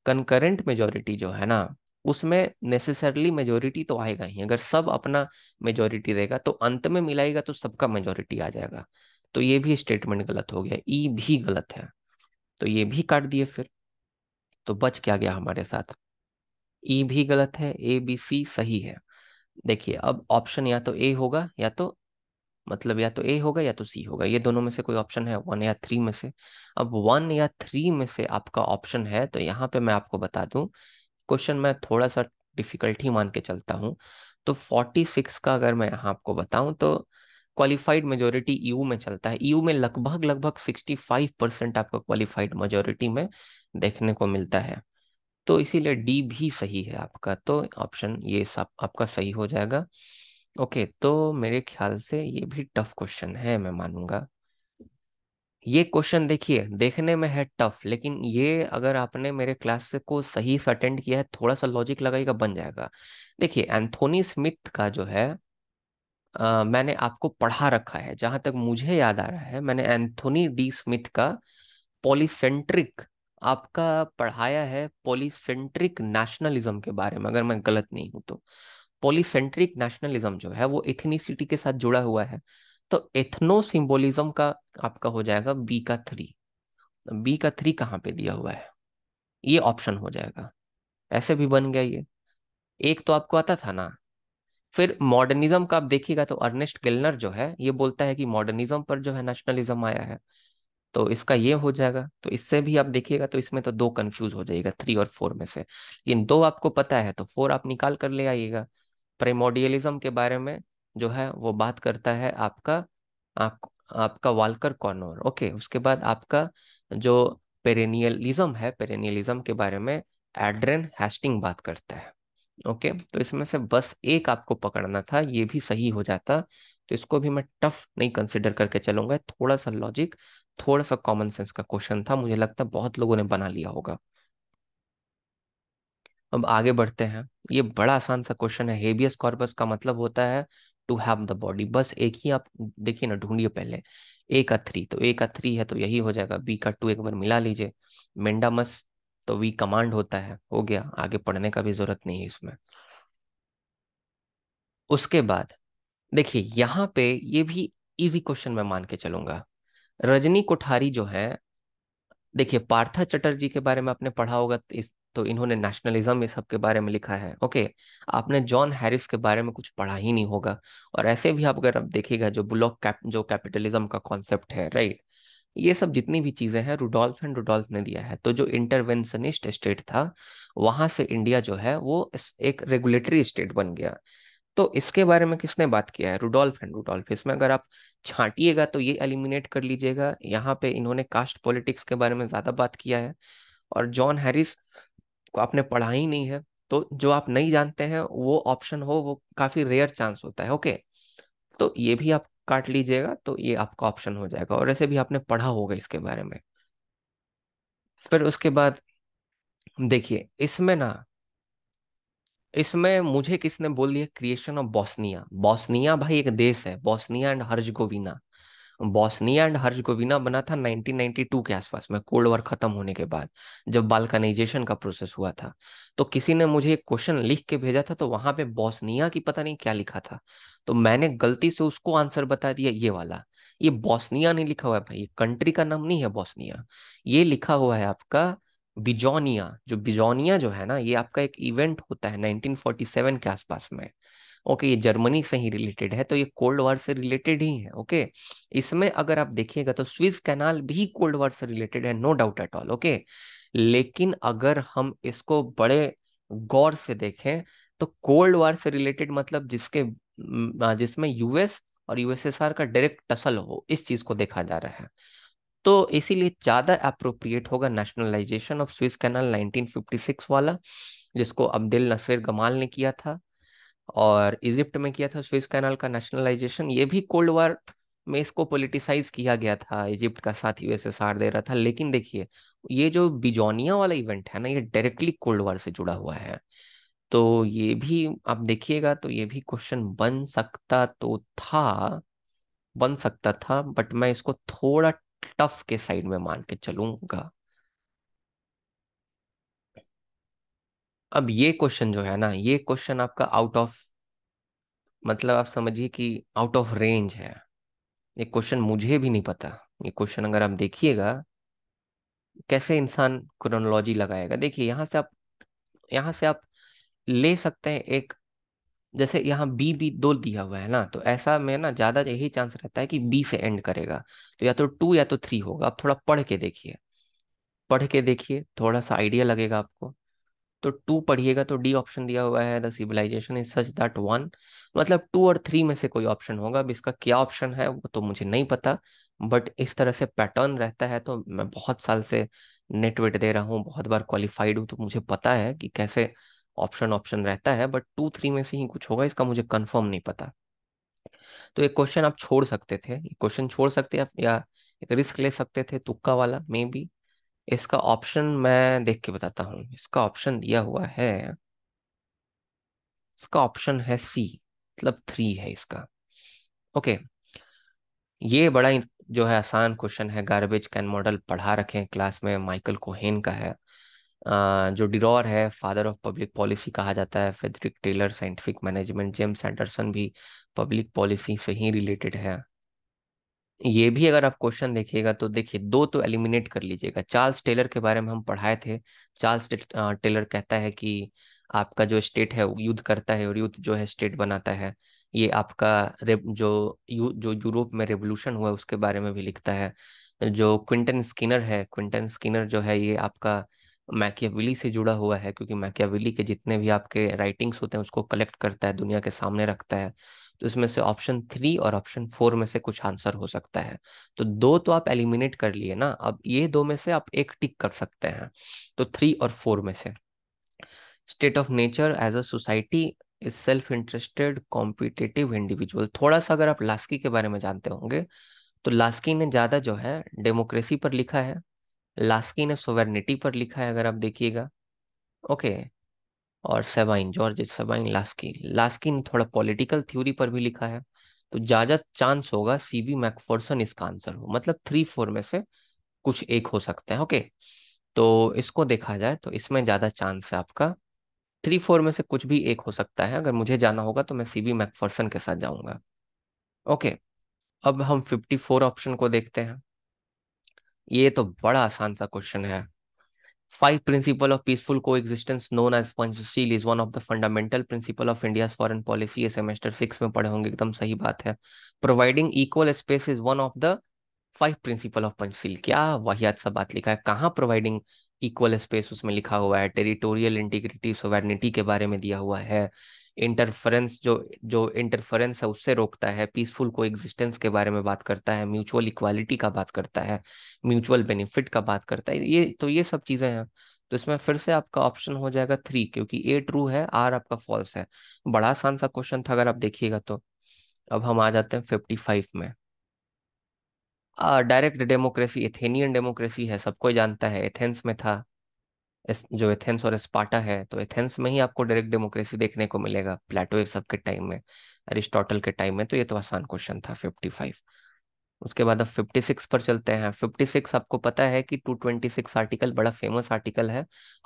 कंकरेंट मेजोरिटी जो है ना उसमें नेसेसरली मेजोरिटी तो आएगा ही अगर सब अपना मेजोरिटी देगा तो अंत में मिलाएगा तो सबका मेजोरिटी आ जाएगा तो ये भी स्टेटमेंट गलत हो गया ई भी गलत है तो ये भी काट दिए फिर तो बच क्या गया हमारे साथ ई e भी गलत है ए बी सी सही है देखिए अब ऑप्शन या तो ए होगा या तो मतलब या तो ए होगा या तो सी होगा ये दोनों में से कोई ऑप्शन है वन या थ्री में से अब वन या थ्री में से आपका ऑप्शन है तो यहाँ पे मैं आपको बता दूं क्वेश्चन मैं थोड़ा सा डिफिकल्टी मान के चलता हूँ तो फोर्टी सिक्स का अगर मैं यहाँ आपको बताऊं तो क्वालिफाइड मेजोरिटी ईयू में चलता है ईयू e में लगभग लगभग 65 परसेंट आपको क्वालिफाइड मेजोरिटी में देखने को मिलता है तो इसीलिए डी भी सही है आपका तो ऑप्शन ये सब आपका सही हो जाएगा ओके तो मेरे ख्याल से ये भी टफ क्वेश्चन है मैं मानूंगा ये क्वेश्चन देखिए देखने में है टफ लेकिन ये अगर आपने मेरे क्लास को सही से अटेंड किया है थोड़ा सा लॉजिक लगाएगा बन जाएगा देखिए एंथोनी स्मिथ का जो है मैंने आपको पढ़ा रखा है जहां तक मुझे याद आ रहा है मैंने एंथोनी डी स्मिथ का पॉलीसेंट्रिक आपका पढ़ाया है पॉलीसेंट्रिक नेशनलिज्म के बारे में अगर मैं गलत नहीं हूं तो पॉलीसेंट्रिक नेशनलिज्म जो है वो एथनीसिटी के साथ जुड़ा हुआ है तो एथनो सिंबोलिज्म का आपका हो जाएगा बी का थ्री बी का थ्री कहाँ पे दिया हुआ है ये ऑप्शन हो जाएगा ऐसे भी बन गया ये एक तो आपको आता था ना फिर मॉडर्निज्म का आप देखिएगा तो अर्नेस्ट गिलनर जो है ये बोलता है कि मॉडर्निज्म पर जो है नेशनलिज्म आया है तो इसका ये हो जाएगा तो इससे भी आप देखिएगा तो इसमें तो दो कंफ्यूज हो जाएगा थ्री और फोर में से लेकिन दो आपको पता है तो फोर आप निकाल कर ले आइएगा प्रेमोडियलिज्म के बारे में जो है वो बात करता है आपका आप, आपका वालकर कॉर्नर ओके उसके बाद आपका जो पेरेनियलिज्म है पेरेनियलिज्म के बारे में एड्रेन हैस्टिंग बात करता है ओके तो इसमें से बस एक आपको पकड़ना था ये भी सही हो जाता तो इसको भी मैं टफ नहीं कंसिडर करके चलूंगा थोड़ा सा लॉजिक थोड़ा सा कॉमन सेंस का क्वेश्चन था मुझे लगता है बहुत लोगों ने बना लिया होगा अब आगे बढ़ते हैं ये बड़ा आसान सा क्वेश्चन है हेबियस कॉर्पस का मतलब होता है टू हैव द बॉडी बस एक ही आप देखिए ना ढूंढिए पहले ए का थ्री तो ए का थ्री है तो यही हो जाएगा बी का टू एक बार मिला लीजिए मेंडामस तो वी कमांड होता है हो गया आगे पढ़ने का भी जरूरत नहीं है इसमें उसके बाद देखिए यहां पे ये भी इजी क्वेश्चन मैं मान के चलूंगा रजनी कोठारी जो है देखिए पार्था चटर्जी के बारे में आपने पढ़ा होगा इस तो इन्होंने नेशनलिज्म ये सब के बारे में लिखा है ओके आपने जॉन हैरिस के बारे में कुछ पढ़ा ही नहीं होगा और ऐसे भी आप अगर आप देखिएगा जो ब्लॉक कैप जो कैपिटलिज्म का कॉन्सेप्ट है राइट ये सब जितनी भी चीजें हैं रुडोल्फ एंड रुडोल्फ ने दिया है तो जो इंटरवेंशनिस्ट स्टेट था वहां से इंडिया जो है वो एक रेगुलेटरी स्टेट बन गया तो इसके बारे में किसने बात किया है रुडोल्फ एंड रुडोल्फ इसमें अगर आप छांटिएगा तो ये एलिमिनेट कर लीजिएगा यहाँ पे इन्होंने कास्ट पॉलिटिक्स के बारे में ज्यादा बात किया है और जॉन हैरिस को आपने पढ़ा ही नहीं है तो जो आप नहीं जानते हैं वो ऑप्शन हो वो काफी रेयर चांस होता है ओके तो ये भी आप काट लीजिएगा तो ये आपका ऑप्शन हो जाएगा और ऐसे भी आपने पढ़ा होगा इसके बारे में फिर उसके बाद देखिए इसमें ना इसमें मुझे किसने बोल दिया क्रिएशन ऑफ बॉस्निया बॉस्निया भाई एक देश है Bosnia and Herzegovina Bosnia and Herzegovina बना था 1992 के आसपास में कोल्ड वॉर खत्म होने के बाद जब बालकनाइजेशन का प्रोसेस हुआ था तो किसी ने मुझे एक क्वेश्चन लिख के भेजा था तो वहां पे बॉस्निया की पता नहीं क्या लिखा था तो मैंने गलती से उसको आंसर बता दिया ये वाला ये बॉस्निया नहीं लिखा हुआ है भाई कंट्री का नाम नहीं है बॉस्निया ये लिखा हुआ है आपका बिजोनिया जो बिजोनिया जो है ना ये आपका एक इवेंट होता है 1947 के आसपास में ओके ये जर्मनी से ही रिलेटेड है तो ये कोल्ड वार से रिलेटेड ही है ओके इसमें अगर आप देखिएगा तो स्विस कैनाल भी कोल्ड वार से रिलेटेड है no doubt at all okay लेकिन अगर हम इसको बड़े गौर से देखें तो कोल्ड वार से रिलेटेड मतलब जिसके जिसमें यूएस और यूएसएसआर का डायरेक्ट टसल हो इस चीज को देखा जा रहा है तो इसीलिए ज्यादा अप्रोप्रिएट होगा नेशनलाइजेशन ऑफ स्विस कैनाल 1956 वाला जिसको अब्दुल नसीर गमाल ने किया था और इजिप्ट में किया था स्विस कैनाल का नेशनलाइजेशन ये भी कोल्ड वार में इसको पोलिटिसाइज किया गया था इजिप्ट का साथ यूएसएसआर दे रहा था लेकिन देखिए ये जो बिजोनिया वाला इवेंट है ना ये डायरेक्टली कोल्ड वार से जुड़ा हुआ है तो ये भी आप देखिएगा तो ये भी क्वेश्चन बन सकता तो था बन सकता था बट मैं इसको थोड़ा टफ के साइड में मान के चलूंगा अब ये क्वेश्चन जो है ना ये क्वेश्चन आपका आउट ऑफ मतलब आप समझिए कि आउट ऑफ रेंज है ये क्वेश्चन मुझे भी नहीं पता ये क्वेश्चन अगर आप देखिएगा कैसे इंसान क्रोनोलॉजी लगाएगा देखिए यहाँ से आप यहाँ से आप ले सकते हैं एक जैसे यहाँ बी बी दो दिया हुआ है ना तो ऐसा में ना ज़्यादा यही चांस रहता है कि बी से एंड करेगा तो या तो टू या तो थ्री होगा आप थोड़ा पढ़ के देखिए पढ़ के देखिए थोड़ा सा आइडिया लगेगा आपको तो टू पढ़िएगा तो डी ऑप्शन दिया हुआ है the civilisation is such that one मतलब टू और थ्री में से कोई ऑप्शन होगा अब इसका क्या ऑप्शन है वो तो मुझे नहीं पता बट इस तरह से पैटर्न रहता है तो मैं बहुत साल से नेट वेट दे रहा हूँ बहुत बार क्वालिफाइड हूँ तो मुझे पता है कि कैसे ऑप्शन ऑप्शन रहता है बट टू थ्री में से ही कुछ होगा इसका मुझे कन्फर्म नहीं पता तो एक क्वेश्चन आप छोड़ सकते थे क्वेश्चन छोड़ सकते या एक रिस्क ले सकते थे तुक्का वाला मे बी इसका ऑप्शन मैं देख के बताता हूँ इसका ऑप्शन दिया हुआ है इसका ऑप्शन है सी मतलब थ्री है इसका ओके ये बड़ा जो है आसान क्वेश्चन है गार्बेज कैन मॉडल पढ़ा रखे हैं क्लास में माइकल कोहेन का है जो डिरॉर है फादर ऑफ पब्लिक पॉलिसी कहा जाता है Frederick Taylor scientific management James Anderson भी पब्लिक पॉलिसी से ही रिलेटेड है ये भी अगर आप क्वेश्चन देखिएगा तो देखिए दो तो एलिमिनेट कर लीजिएगा चार्ल्स टेलर के बारे में हम पढ़ाए थे चार्ल्स टेलर कहता है कि आपका जो स्टेट है युद्ध करता है और युद्ध जो है स्टेट बनाता है ये आपका जो यू, जो यूरोप में रेवोल्यूशन हुआ उसके बारे में भी लिखता है जो क्विंटन स्किनर है क्विंटन स्किनर जो है ये आपका मैकियाविली से जुड़ा हुआ है क्योंकि मैकियाविली के जितने भी आपके राइटिंग्स होते हैं उसको कलेक्ट करता है दुनिया के सामने रखता है तो इसमें से ऑप्शन थ्री और ऑप्शन फोर में से कुछ आंसर हो सकता है तो दो तो आप एलिमिनेट कर लिए ना अब ये दो में से आप एक टिक कर सकते हैं तो थ्री और फोर में से state of nature as a society is self interested competitive individual थोड़ा सा अगर आप लास्की के बारे में जानते होंगे तो लास्की ने ज़्यादा जो है डेमोक्रेसी पर लिखा है लास्की ने सोवेनिटी पर लिखा है अगर आप देखिएगा ओके okay. और Sabine George Sabine Laski Laski ने थोड़ा पॉलिटिकल थ्योरी पर भी लिखा है तो ज्यादा चांस होगा सीबी मैकफोर्सन इसका आंसर हो मतलब थ्री फोर में से कुछ एक हो सकते हैं ओके तो इसको देखा जाए तो इसमें ज्यादा चांस है आपका थ्री फोर में से कुछ भी एक हो सकता है अगर मुझे जाना होगा तो मैं सीबी मैकफर्सन के साथ जाऊंगा ओके अब हम फिफ्टी फोर ऑप्शन को देखते हैं ये तो बड़ा आसान सा क्वेश्चन है five principle of peaceful co coexistence known as Panchsheel is one of the fundamental principle of India foreign policy ये सेमेस्टर सिक्स में पढ़े होंगे एकदम सही बात है providing equal space is one of the five principle of Panchsheel क्या वाहियात सा बात लिखा है कहाँ प्रोवाइडिंग इक्वल स्पेस उसमें लिखा हुआ है टेरिटोरियल इंटीग्रिटी सोवेनिटी के बारे में दिया हुआ है इंटरफरेंस जो जो इंटरफरेंस है उससे रोकता है पीसफुल को एग्जिस्टेंस के बारे में बात करता है म्यूचुअल इक्वालिटी का बात करता है म्यूचुअल बेनिफिट का बात करता है ये तो ये सब चीज़ें हैं तो इसमें फिर से आपका ऑप्शन हो जाएगा थ्री क्योंकि ए ट्रू है आर आपका फॉल्स है बड़ा आसान सा क्वेश्चन था अगर आप देखिएगा तो अब हम आ जाते हैं फिफ्टी फाइव में डायरेक्ट डेमोक्रेसी एथेनियन डेमोक्रेसी है सबको जानता है एथेंस में था जो एथेंस और स्पार्टा है तो एथेंस में ही आपको डायरेक्ट डेमोक्रेसी देखने को मिलेगा प्लेटो सबके सब के टाइम में अरिस्टोटल के टाइम में तो ये तो आसान क्वेश्चन था फिफ्टी फाइव उसके बाद अब फिफ्टी सिक्स पर चलते हैं फिफ्टी सिक्स आपको पता है कि टू ट्वेंटी सिक्स आर्टिकल बड़ा फेमस आर्टिकल है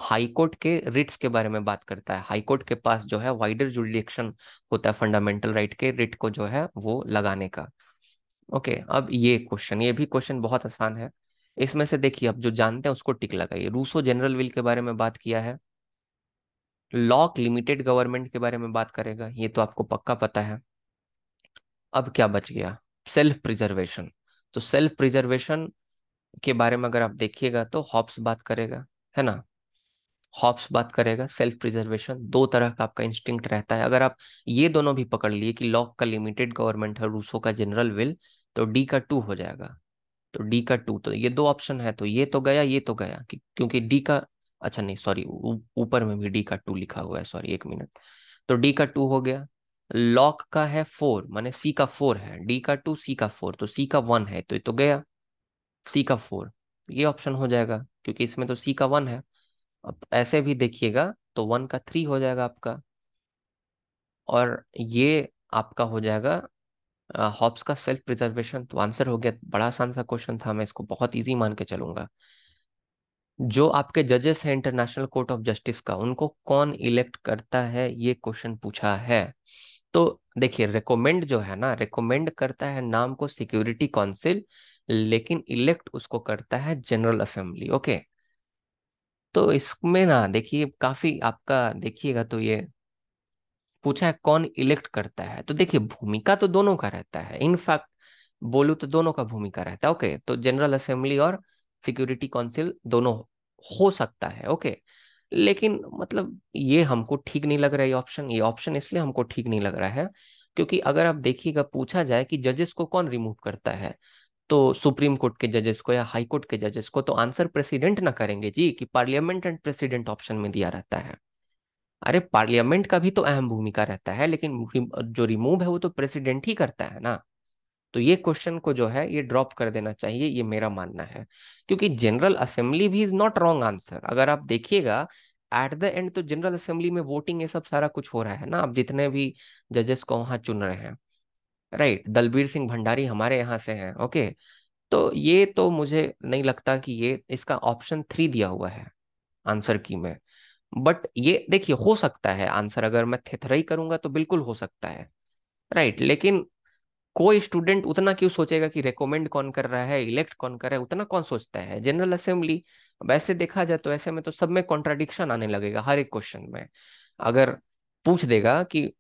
हाईकोर्ट के रिट्स के बारे में बात करता है हाईकोर्ट के पास जो है वाइडर जुडिक्शन होता है फंडामेंटल राइट के रिट को जो है वो लगाने का ओके okay, अब ये क्वेश्चन ये भी क्वेश्चन बहुत आसान है इसमें से देखिए अब जो जानते हैं उसको टिक लगाइए रूसो जनरल विल के बारे में बात किया है लॉक लिमिटेड गवर्नमेंट के बारे में बात करेगा ये तो आपको पक्का पता है अब क्या बच गया सेल्फ प्रिजर्वेशन तो सेल्फ प्रिजर्वेशन के बारे में अगर आप देखिएगा तो हॉप्स बात करेगा है ना हॉप्स बात करेगा सेल्फ प्रिजर्वेशन दो तरह का आपका इंस्टिंक्ट रहता है अगर आप ये दोनों भी पकड़ लिए कि लॉक का लिमिटेड गवर्नमेंट है रूसो का जनरल विल तो डी का टू हो जाएगा तो डी का टू तो ये दो ऑप्शन है तो ये तो गया ये तो गया क्योंकि डी का अच्छा नहीं सॉरी ऊपर में भी डी का टू लिखा हुआ है सॉरी एक मिनट तो डी का टू हो गया लॉक का है फोर माने सी का फोर है डी का टू सी का फोर तो सी का वन है तो ये तो गया सी का फोर ये ऑप्शन हो जाएगा क्योंकि इसमें तो सी का वन है अब ऐसे भी देखिएगा तो वन का थ्री हो जाएगा आपका और ये आपका हो जाएगा हॉब्स का सेल्फ प्रिजर्वेशन तो आंसर हो गया बड़ा आसान सा क्वेश्चन था मैं इसको बहुत इजी मान के चलूंगा जो आपके जजेस हैं इंटरनेशनल कोर्ट ऑफ जस्टिस का उनको कौन इलेक्ट करता है ये क्वेश्चन पूछा है तो देखिए रिकमेंड जो है ना रिकमेंड करता है नाम को सिक्योरिटी काउंसिल लेकिन इलेक्ट उसको करता है जनरल असेंबली ओके तो इसमें ना देखिए काफी आपका देखिएगा तो ये पूछा है कौन इलेक्ट करता है तो देखिए भूमिका तो दोनों का रहता है इनफैक्ट बोलू तो दोनों का भूमिका रहता है ओके तो जनरल असेंबली और सिक्योरिटी काउंसिल दोनों हो सकता है ओके लेकिन मतलब ये हमको ठीक नहीं लग रहा है ये ऑप्शन ये ऑप्शन इसलिए हमको ठीक नहीं लग रहा है क्योंकि अगर आप देखिएगा पूछा जाए कि जजेस को कौन रिमूव करता है तो सुप्रीम कोर्ट के जजेस को या हाई कोर्ट के जजेस को तो आंसर प्रेसिडेंट ना करेंगे जी कि पार्लियामेंट एंड प्रेसिडेंट ऑप्शन में दिया रहता है अरे पार्लियामेंट का भी तो अहम भूमिका रहता है लेकिन जो रिमूव है वो तो प्रेसिडेंट ही करता है ना तो ये क्वेश्चन को जो है ये ड्रॉप कर देना चाहिए ये मेरा मानना है क्योंकि जनरल असेंबली भी इज नॉट रॉन्ग आंसर अगर आप देखिएगा एट द एंड तो जनरल असेंबली में वोटिंग ये सब सारा कुछ हो रहा है ना आप जितने भी जजेस को वहां चुन रहे हैं राइट right, दलबीर सिंह भंडारी हमारे यहाँ से हैं ओके तो ये तो मुझे नहीं लगता कि ये इसका ऑप्शन थ्री दिया हुआ है आंसर की में बट ये देखिए हो सकता है आंसर अगर मैं थेथराई करूंगा तो बिल्कुल हो सकता है राइट right, लेकिन कोई स्टूडेंट उतना क्यों सोचेगा कि रेकमेंड कौन कर रहा है इलेक्ट कौन कर रहा है उतना कौन सोचता है जनरल असेंबली वैसे देखा जाए तो ऐसे में तो सब में कॉन्ट्राडिक्शन आने लगेगा हर एक क्वेश्चन में अगर पूछ देगा कि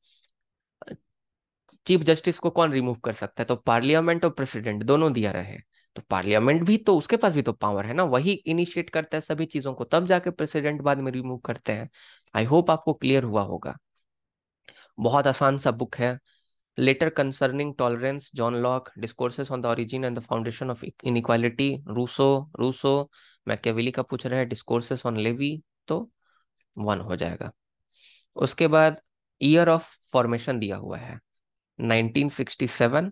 चीफ जस्टिस को कौन रिमूव कर सकता है तो पार्लियामेंट और प्रेसिडेंट दोनों दिया रहे तो पार्लियामेंट भी तो उसके पास भी तो पावर है ना वही इनिशिएट करता है सभी चीजों को तब जाके प्रेसिडेंट बाद में रिमूव करते हैं आई होप आपको क्लियर हुआ होगा बहुत आसान सा बुक है letter concerning tolerance John Locke discourses on the origin and the foundation of inequality Rousseau Rousseau Machiavelli का पूछ रहे हैं डिस्कोर्सेस ऑन लेवी तो वन हो जाएगा उसके बाद ईयर ऑफ फॉर्मेशन दिया हुआ है 1967 सेवन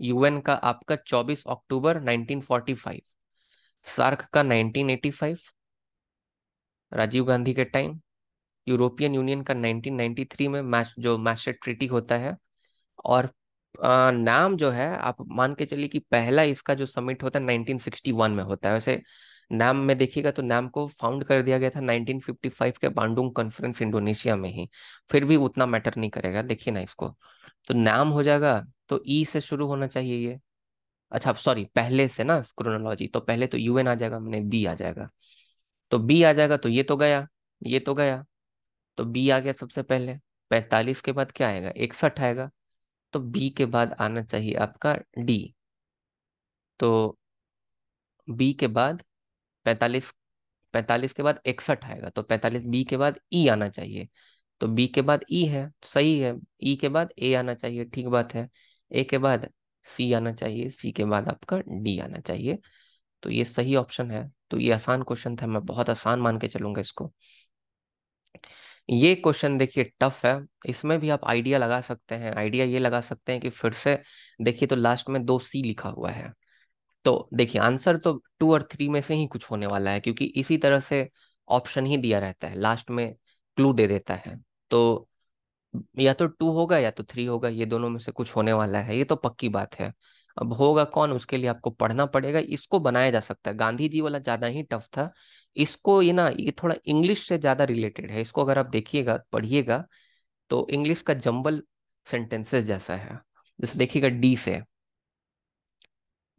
यूएन का आपका 24 अक्टूबर 1945 सार्क का 1985 राजीव गांधी के टाइम यूरोपियन यूनियन का 1993 में मैच जो मैस्टर ट्रिटी होता है और आ, नाम जो है आप मान के चलिए कि पहला इसका जो समिट होता है 1961 में होता है वैसे नाम में देखिएगा तो नाम को फाउंड कर दिया गया था 1955 के बांडुंग कॉन्फ्रेंस इंडोनेशिया में ही फिर भी उतना मैटर नहीं करेगा देखिए ना इसको तो नाम हो जाएगा तो ई e से शुरू होना चाहिए ये अच्छा सॉरी पहले से ना क्रोनोलॉजी तो पहले तो यूएन आ जाएगा मैंने बी आ जाएगा तो बी आ जाएगा तो ये तो गया ये तो गया तो बी आ गया सबसे पहले पैंतालीस के बाद क्या आएगा इकसठ आएगा तो बी के बाद आना चाहिए आपका डी तो बी के बाद पैंतालीस पैंतालीस के बाद इकसठ आएगा तो पैंतालीस बी के बाद ई e आना चाहिए तो बी के बाद ई e है तो सही है ई के बाद ए आना चाहिए ठीक बात है ए के बाद सी आना चाहिए सी के बाद आपका डी आना चाहिए तो ये सही ऑप्शन है तो ये आसान क्वेश्चन था मैं बहुत आसान मान के चलूंगा इसको ये क्वेश्चन देखिए टफ है इसमें भी आप आइडिया लगा सकते हैं आइडिया ये लगा सकते हैं कि फिर से देखिए तो लास्ट में दो सी लिखा हुआ है तो देखिए आंसर तो टू और थ्री में से ही कुछ होने वाला है क्योंकि इसी तरह से ऑप्शन ही दिया रहता है लास्ट में क्लू दे देता है तो या तो टू होगा या तो थ्री होगा ये दोनों में से कुछ होने वाला है ये तो पक्की बात है अब होगा कौन उसके लिए आपको पढ़ना पड़ेगा इसको बनाया जा सकता है गांधी जी वाला ज्यादा ही टफ था इसको ये ना ये थोड़ा इंग्लिश से ज्यादा रिलेटेड है इसको अगर आप देखिएगा पढ़िएगा तो इंग्लिश का जम्बल सेंटेंसेस जैसा है जैसे देखिएगा डी से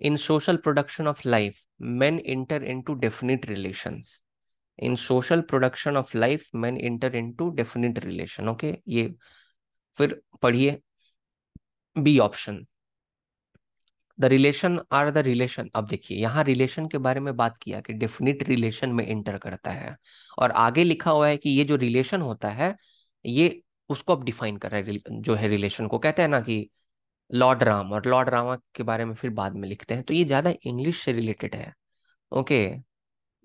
in social production of life men enter into definite relations in social production of life man enter into definite relation okay ये फिर पढ़िए B option the relation are the relation अब देखिए यहाँ रिलेशन के बारे में बात किया कि डेफिनेट रिलेशन में इंटर करता है और आगे लिखा हुआ है कि ये जो रिलेशन होता है ये उसको अब डिफाइन कर रहा है जो है रिलेशन को कहते हैं ना कि लॉर्ड राम और लॉर्ड रामा के बारे में फिर बाद में लिखते हैं तो ये ज़्यादा इंग्लिश से रिलेटेड है ओके okay,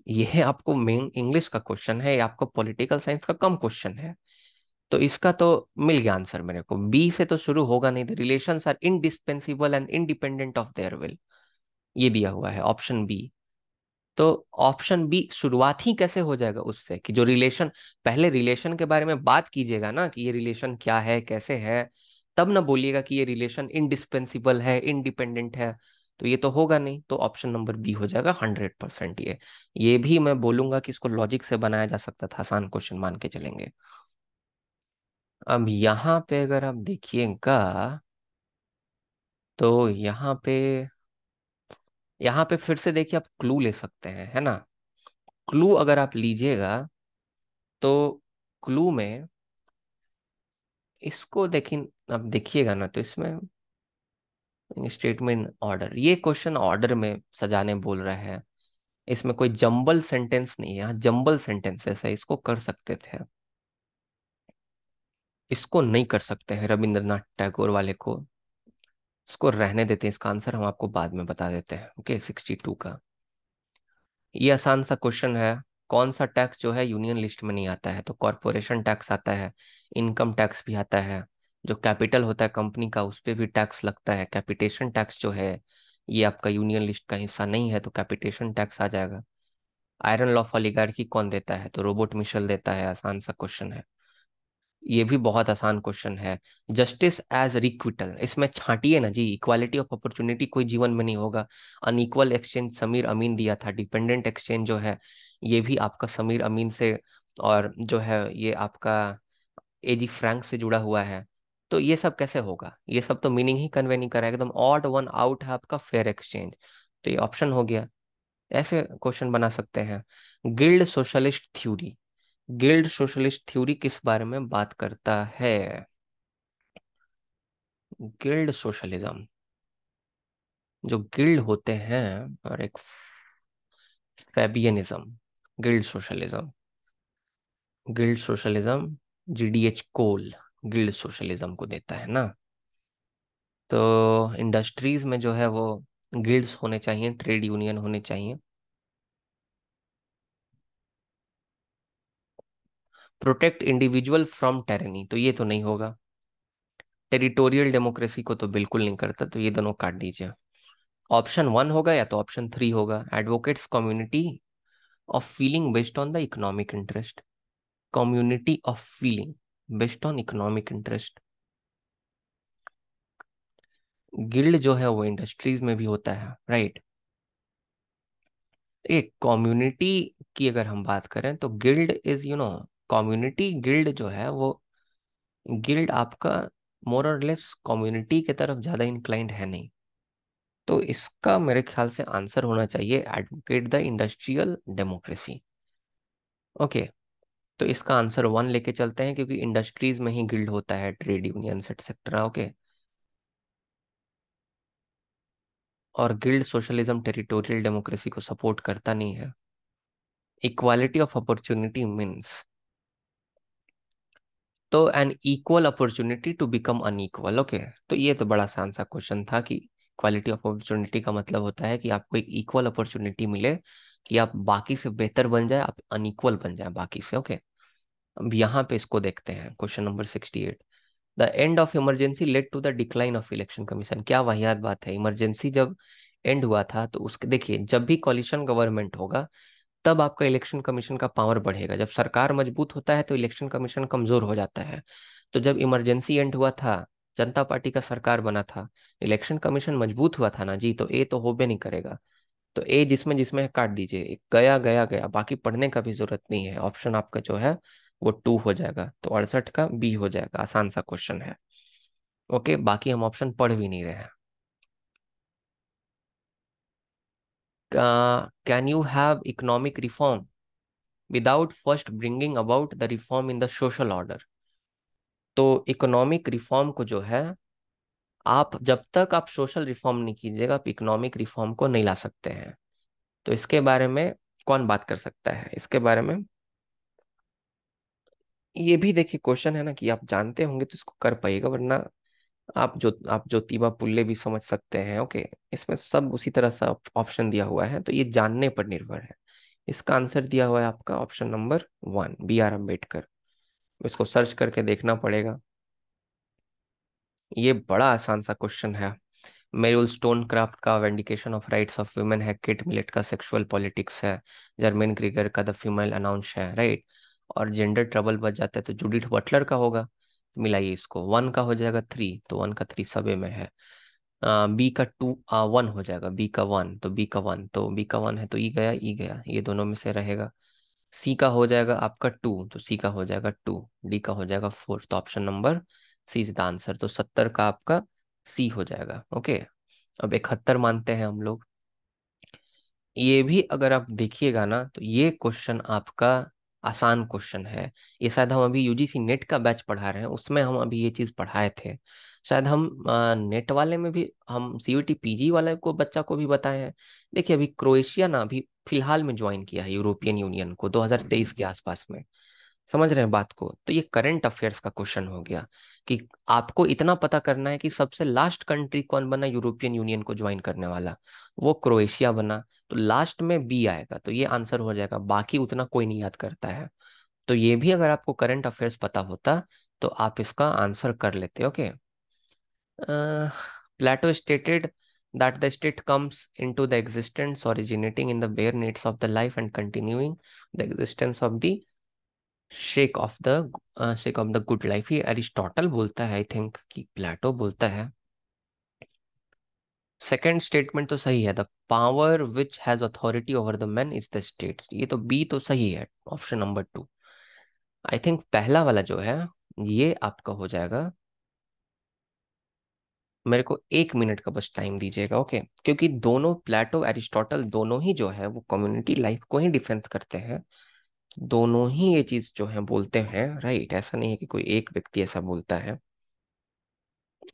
यह आपको मेन इंग्लिश का क्वेश्चन है या आपको पॉलिटिकल साइंस का कम क्वेश्चन है तो इसका तो मिल गया आंसर मेरे को बी से तो शुरू होगा नहीं relation are indispensable and independent of their will ये दिया हुआ है ऑप्शन बी तो ऑप्शन बी शुरुआत ही कैसे हो जाएगा उससे कि जो रिलेशन पहले रिलेशन के बारे में बात कीजिएगा ना कि ये रिलेशन क्या है कैसे है तब ना बोलिएगा कि ये रिलेशन इनडिस्पेंसिबल है इनडिपेंडेंट है तो ये तो होगा नहीं तो ऑप्शन नंबर बी हो जाएगा हंड्रेड परसेंट ये ये भी मैं बोलूंगा कि इसको लॉजिक से बनाया जा सकता था आसान क्वेश्चन मान के चलेंगे अब यहां पे अगर आप देखिएगा तो यहाँ पे यहाँ पे फिर से देखिए आप क्लू ले सकते हैं है ना क्लू अगर आप लीजिएगा तो क्लू में इसको देखिए आप देखिएगा ना तो इसमें स्टेटमेंट ऑर्डर ये क्वेश्चन ऑर्डर में सजाने बोल रहे हैं इसमें कोई जंबल सेंटेंस नहीं है जंबल सेंटेंसेस है इसको कर सकते थे इसको नहीं कर सकते हैं रविंद्रनाथ टैगोर वाले को इसको रहने देते हैं इसका आंसर हम आपको बाद में बता देते हैं ओके सिक्सटी टू का ये आसान सा क्वेश्चन है कौन सा टैक्स जो है यूनियन लिस्ट में नहीं आता है तो कॉरपोरेशन टैक्स आता है इनकम टैक्स भी आता है जो कैपिटल होता है कंपनी का उस पर भी टैक्स लगता है कैपिटेशन टैक्स जो है ये आपका यूनियन लिस्ट का हिस्सा नहीं है तो कैपिटेशन टैक्स आ जाएगा आयरन लॉ ऑफ की कौन देता है तो रोबोट मिशल देता है आसान सा क्वेश्चन है ये भी बहुत आसान क्वेश्चन है जस्टिस एज रिक्विटल इसमें छाटिए ना जी इक्वालिटी ऑफ अपॉर्चुनिटी कोई जीवन में नहीं होगा अनइक्वल एक्सचेंज समीर अमीन दिया था डिपेंडेंट एक्सचेंज जो है ये भी आपका समीर अमीन से और जो है ये आपका एजी फ्रैंक से जुड़ा हुआ है तो ये सब कैसे होगा ये सब तो मीनिंग ही कन्वे नहीं करा एकदम ऑट वन आउट है आपका फेयर एक्सचेंज तो ये ऑप्शन हो गया ऐसे क्वेश्चन बना सकते हैं guild socialist theory guild socialist theory किस बारे में बात करता है गिल्ड सोशलिज्म जो गिल्ड होते हैं और एक Fabianism guild socialism guild socialism GDH Cole guild socialism को देता है ना तो इंडस्ट्रीज में जो है वो गिल्ड्स होने चाहिए ट्रेड यूनियन होने चाहिए प्रोटेक्ट इंडिविजुअल फ्रॉम टेरनी तो ये तो नहीं होगा टेरिटोरियल डेमोक्रेसी को तो बिल्कुल नहीं करता तो ये दोनों काट दीजिए ऑप्शन वन होगा या तो ऑप्शन थ्री होगा advocates community of feeling based on the economic interest community of feeling based on economic interest guild जो है वो इंडस्ट्रीज में भी होता है राइट एक कम्युनिटी की अगर हम बात करें तो guild is you know community guild जो है वो गिल्ड आपका मोर और लेस कम्युनिटी के तरफ ज़्यादा इंक्लाइंड है नहीं तो इसका मेरे ख्याल से आंसर होना चाहिए advocate the industrial democracy okay तो इसका आंसर वन लेके चलते हैं क्योंकि इंडस्ट्रीज में ही गिल्ड होता है ट्रेड यूनियन एक्सेट्रा ओके और गिल्ड सोशलिज्म टेरिटोरियल डेमोक्रेसी को सपोर्ट करता नहीं है इक्वालिटी ऑफ अपॉर्चुनिटी मीन्स तो an equal opportunity to become unequal okay तो ये तो बड़ा आसान सा क्वेश्चन था कि क्वालिटी ऑफ अपॉर्चुनिटी का मतलब होता है कि आपको एक इक्वल अपॉर्चुनिटी मिले कि आप बाकी से बेहतर बन जाए आप अनइक्वल बन जाए बाकी से ओके अब यहाँ पे इसको देखते हैं question number sixty eight the end of emergency led to the decline of election commission क्या वाहियात बात है इमरजेंसी जब एंड हुआ था तो उसके देखिए जब भी कॉलिशन गवर्नमेंट होगा तब आपका इलेक्शन कमीशन का पावर बढ़ेगा जब सरकार मजबूत होता है तो इलेक्शन कमीशन कमजोर हो जाता है तो जब इमरजेंसी एंड हुआ था जनता पार्टी का सरकार बना था इलेक्शन कमीशन मजबूत हुआ था ना जी तो ए तो होबे नहीं करेगा तो ए जिसमें जिसमें काट दीजिए गया गया गया बाकी पढ़ने का भी जरूरत नहीं है ऑप्शन आपका जो है वो टू हो जाएगा तो अड़सठ का बी हो जाएगा आसान सा क्वेश्चन है ओके बाकी हम ऑप्शन पढ़ भी नहीं रहे can you have economic reform without first bringing about the reform in the social order तो इकोनॉमिक रिफॉर्म को जो है आप जब तक आप सोशल रिफॉर्म नहीं कीजिएगा आप इकोनॉमिक रिफॉर्म को नहीं ला सकते हैं तो इसके बारे में कौन बात कर सकता है इसके बारे में ये भी देखिए क्वेश्चन है ना कि आप जानते होंगे तो इसको कर पाइएगा वरना आप जो आप ज्योतिबा पुल्ले भी समझ सकते हैं ओके इसमें सब उसी तरह सा ऑप्शन दिया हुआ है तो ये जानने पर निर्भर है इसका आंसर दिया हुआ है आपका option number one B R Ambedkar इसको सर्च करके देखना पड़ेगा ये बड़ा आसान सा क्वेश्चन है मेरुल स्टोन क्राफ्ट का vindication of rights of women है किट मिलेट का सेक्सुअल पॉलिटिक्स है जर्मेन ग्रीगर का द फीमेल अनाउंस है राइट और जेंडर ट्रबल बच जाता है तो जुडिट बटलर का होगा तो मिलाइए इसको वन का हो जाएगा थ्री तो वन का थ्री सबे में है बी का टू वन हो जाएगा बी का वन तो बी का वन तो बी का वन है तो ई e गया ई e गया ये दोनों में से रहेगा सी का हो जाएगा आपका टू तो सी का हो जाएगा टू डी का हो जाएगा फोर तो option number C is the answer तो सत्तर का आपका सी हो जाएगा ओके अब इकहत्तर मानते हैं हम लोग ये भी अगर आप देखिएगा ना तो ये क्वेश्चन आपका आसान क्वेश्चन है ये शायद हम अभी यूजीसी नेट का बैच पढ़ा रहे हैं उसमें हम अभी ये चीज़ पढ़ाए थे शायद हम आ, नेट वाले में भी हम सीयूटी पीजी वाले को बच्चा को भी बताए हैं देखिए अभी क्रोएशिया ना अभी फिलहाल में ज्वाइन किया है यूरोपियन यूनियन को 2023 हम्म। के आसपास में समझ रहे हैं बात को तो ये करंट अफेयर्स का क्वेश्चन हो गया कि आपको इतना पता करना है कि सबसे लास्ट कंट्री कौन बना यूरोपियन यूनियन को ज्वाइन करने वाला वो क्रोएशिया बना तो लास्ट में बी आएगा तो ये आंसर हो जाएगा बाकी उतना कोई नहीं याद करता है तो ये भी अगर आपको करंट अफेयर्स पता होता तो आप इसका आंसर कर लेते okay Plato stated that the state comes in the existence originating in the bare needs of the life and continuing the existence of the sake of the sake of the good life ये Aristotle बोलता है I think कि प्लेटो बोलता है second statement तो सही है the power which has authority over the man is the state ये तो बी तो सही है option number two I think पहला वाला जो है ये आपका हो जाएगा मेरे को एक मिनट का बस टाइम दीजिएगा ओके क्योंकि दोनों प्लेटो एरिस्टोटल दोनों ही जो है वो कम्युनिटी लाइफ को ही डिफेंस करते हैं दोनों ही ये चीज जो है बोलते हैं राइट ऐसा नहीं है कि कोई एक व्यक्ति ऐसा बोलता है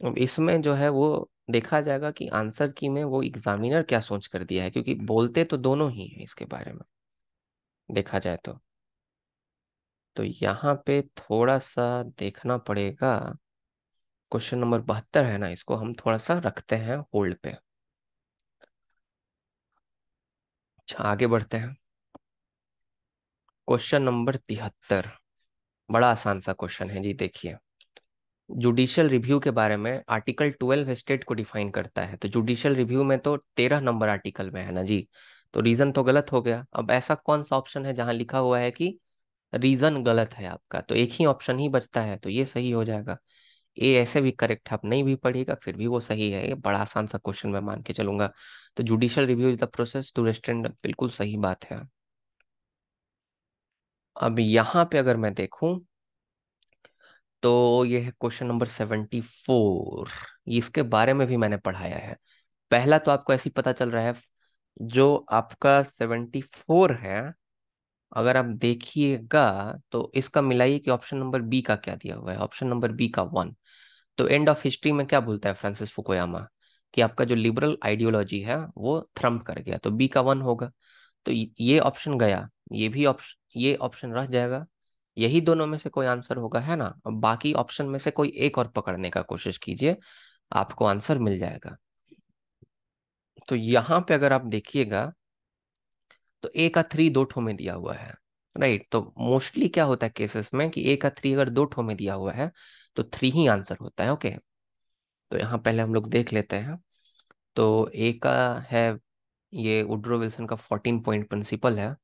अब इसमें जो है वो देखा जाएगा कि आंसर की में वो एग्जामिनर क्या सोच कर दिया है क्योंकि बोलते तो दोनों ही है इसके बारे में देखा जाए तो तो यहाँ पे थोड़ा सा देखना पड़ेगा क्वेश्चन नंबर बहत्तर है ना इसको हम थोड़ा सा रखते हैं होल्ड पे अच्छा आगे बढ़ते हैं क्वेश्चन नंबर तिहत्तर बड़ा आसान सा क्वेश्चन है जी देखिए जुडिशियल रिव्यू के बारे में आर्टिकल ट्वेल्व स्टेट को डिफाइन करता है तो जुडिशियल रिव्यू में तो तेरह नंबर आर्टिकल में है ना जी तो रीजन तो गलत हो गया अब ऐसा कौन सा ऑप्शन है जहां लिखा हुआ है कि रीजन गलत है आपका तो एक ही ऑप्शन ही बचता है तो ये सही हो जाएगा ये ऐसे भी करेक्ट आप नहीं भी पढ़िएगा फिर भी वो सही है ये बड़ा आसान सा क्वेश्चन मैं मान के चलूंगा तो judicial review is the process to रेस्टेंड बिल्कुल सही बात है अब यहाँ पे अगर मैं देखूं तो ये है क्वेश्चन नंबर सेवेंटी फोर इसके बारे में भी मैंने पढ़ाया है पहला तो आपको ऐसी पता चल रहा है जो आपका सेवेंटी फोर है अगर आप देखिएगा तो इसका मिलाइए कि ऑप्शन नंबर बी का क्या दिया हुआ है ऑप्शन नंबर बी का वन तो एंड ऑफ हिस्ट्री में क्या बोलता है फ्रांसिस फुकोयामा कि आपका जो लिबरल आइडियोलॉजी है वो थ्रम्प कर गया तो बी का वन होगा तो ये ऑप्शन गया ये भी ऑप्शन ये ऑप्शन रह जाएगा यही दोनों में से कोई आंसर होगा है ना बाकी ऑप्शन में से कोई एक और पकड़ने का कोशिश कीजिए आपको आंसर मिल जाएगा तो यहाँ पे अगर आप देखिएगा तो ए का थ्री दो ठो में दिया हुआ है राइट तो मोस्टली क्या होता है केसेस में कि ए का थ्री अगर दो ठो में दिया हुआ है तो थ्री ही आंसर होता है ओके तो यहाँ पहले हम लोग देख लेते हैं तो ए का है ये उड्रो विल्सन का फोर्टीन पॉइंट प्रिंसिपल है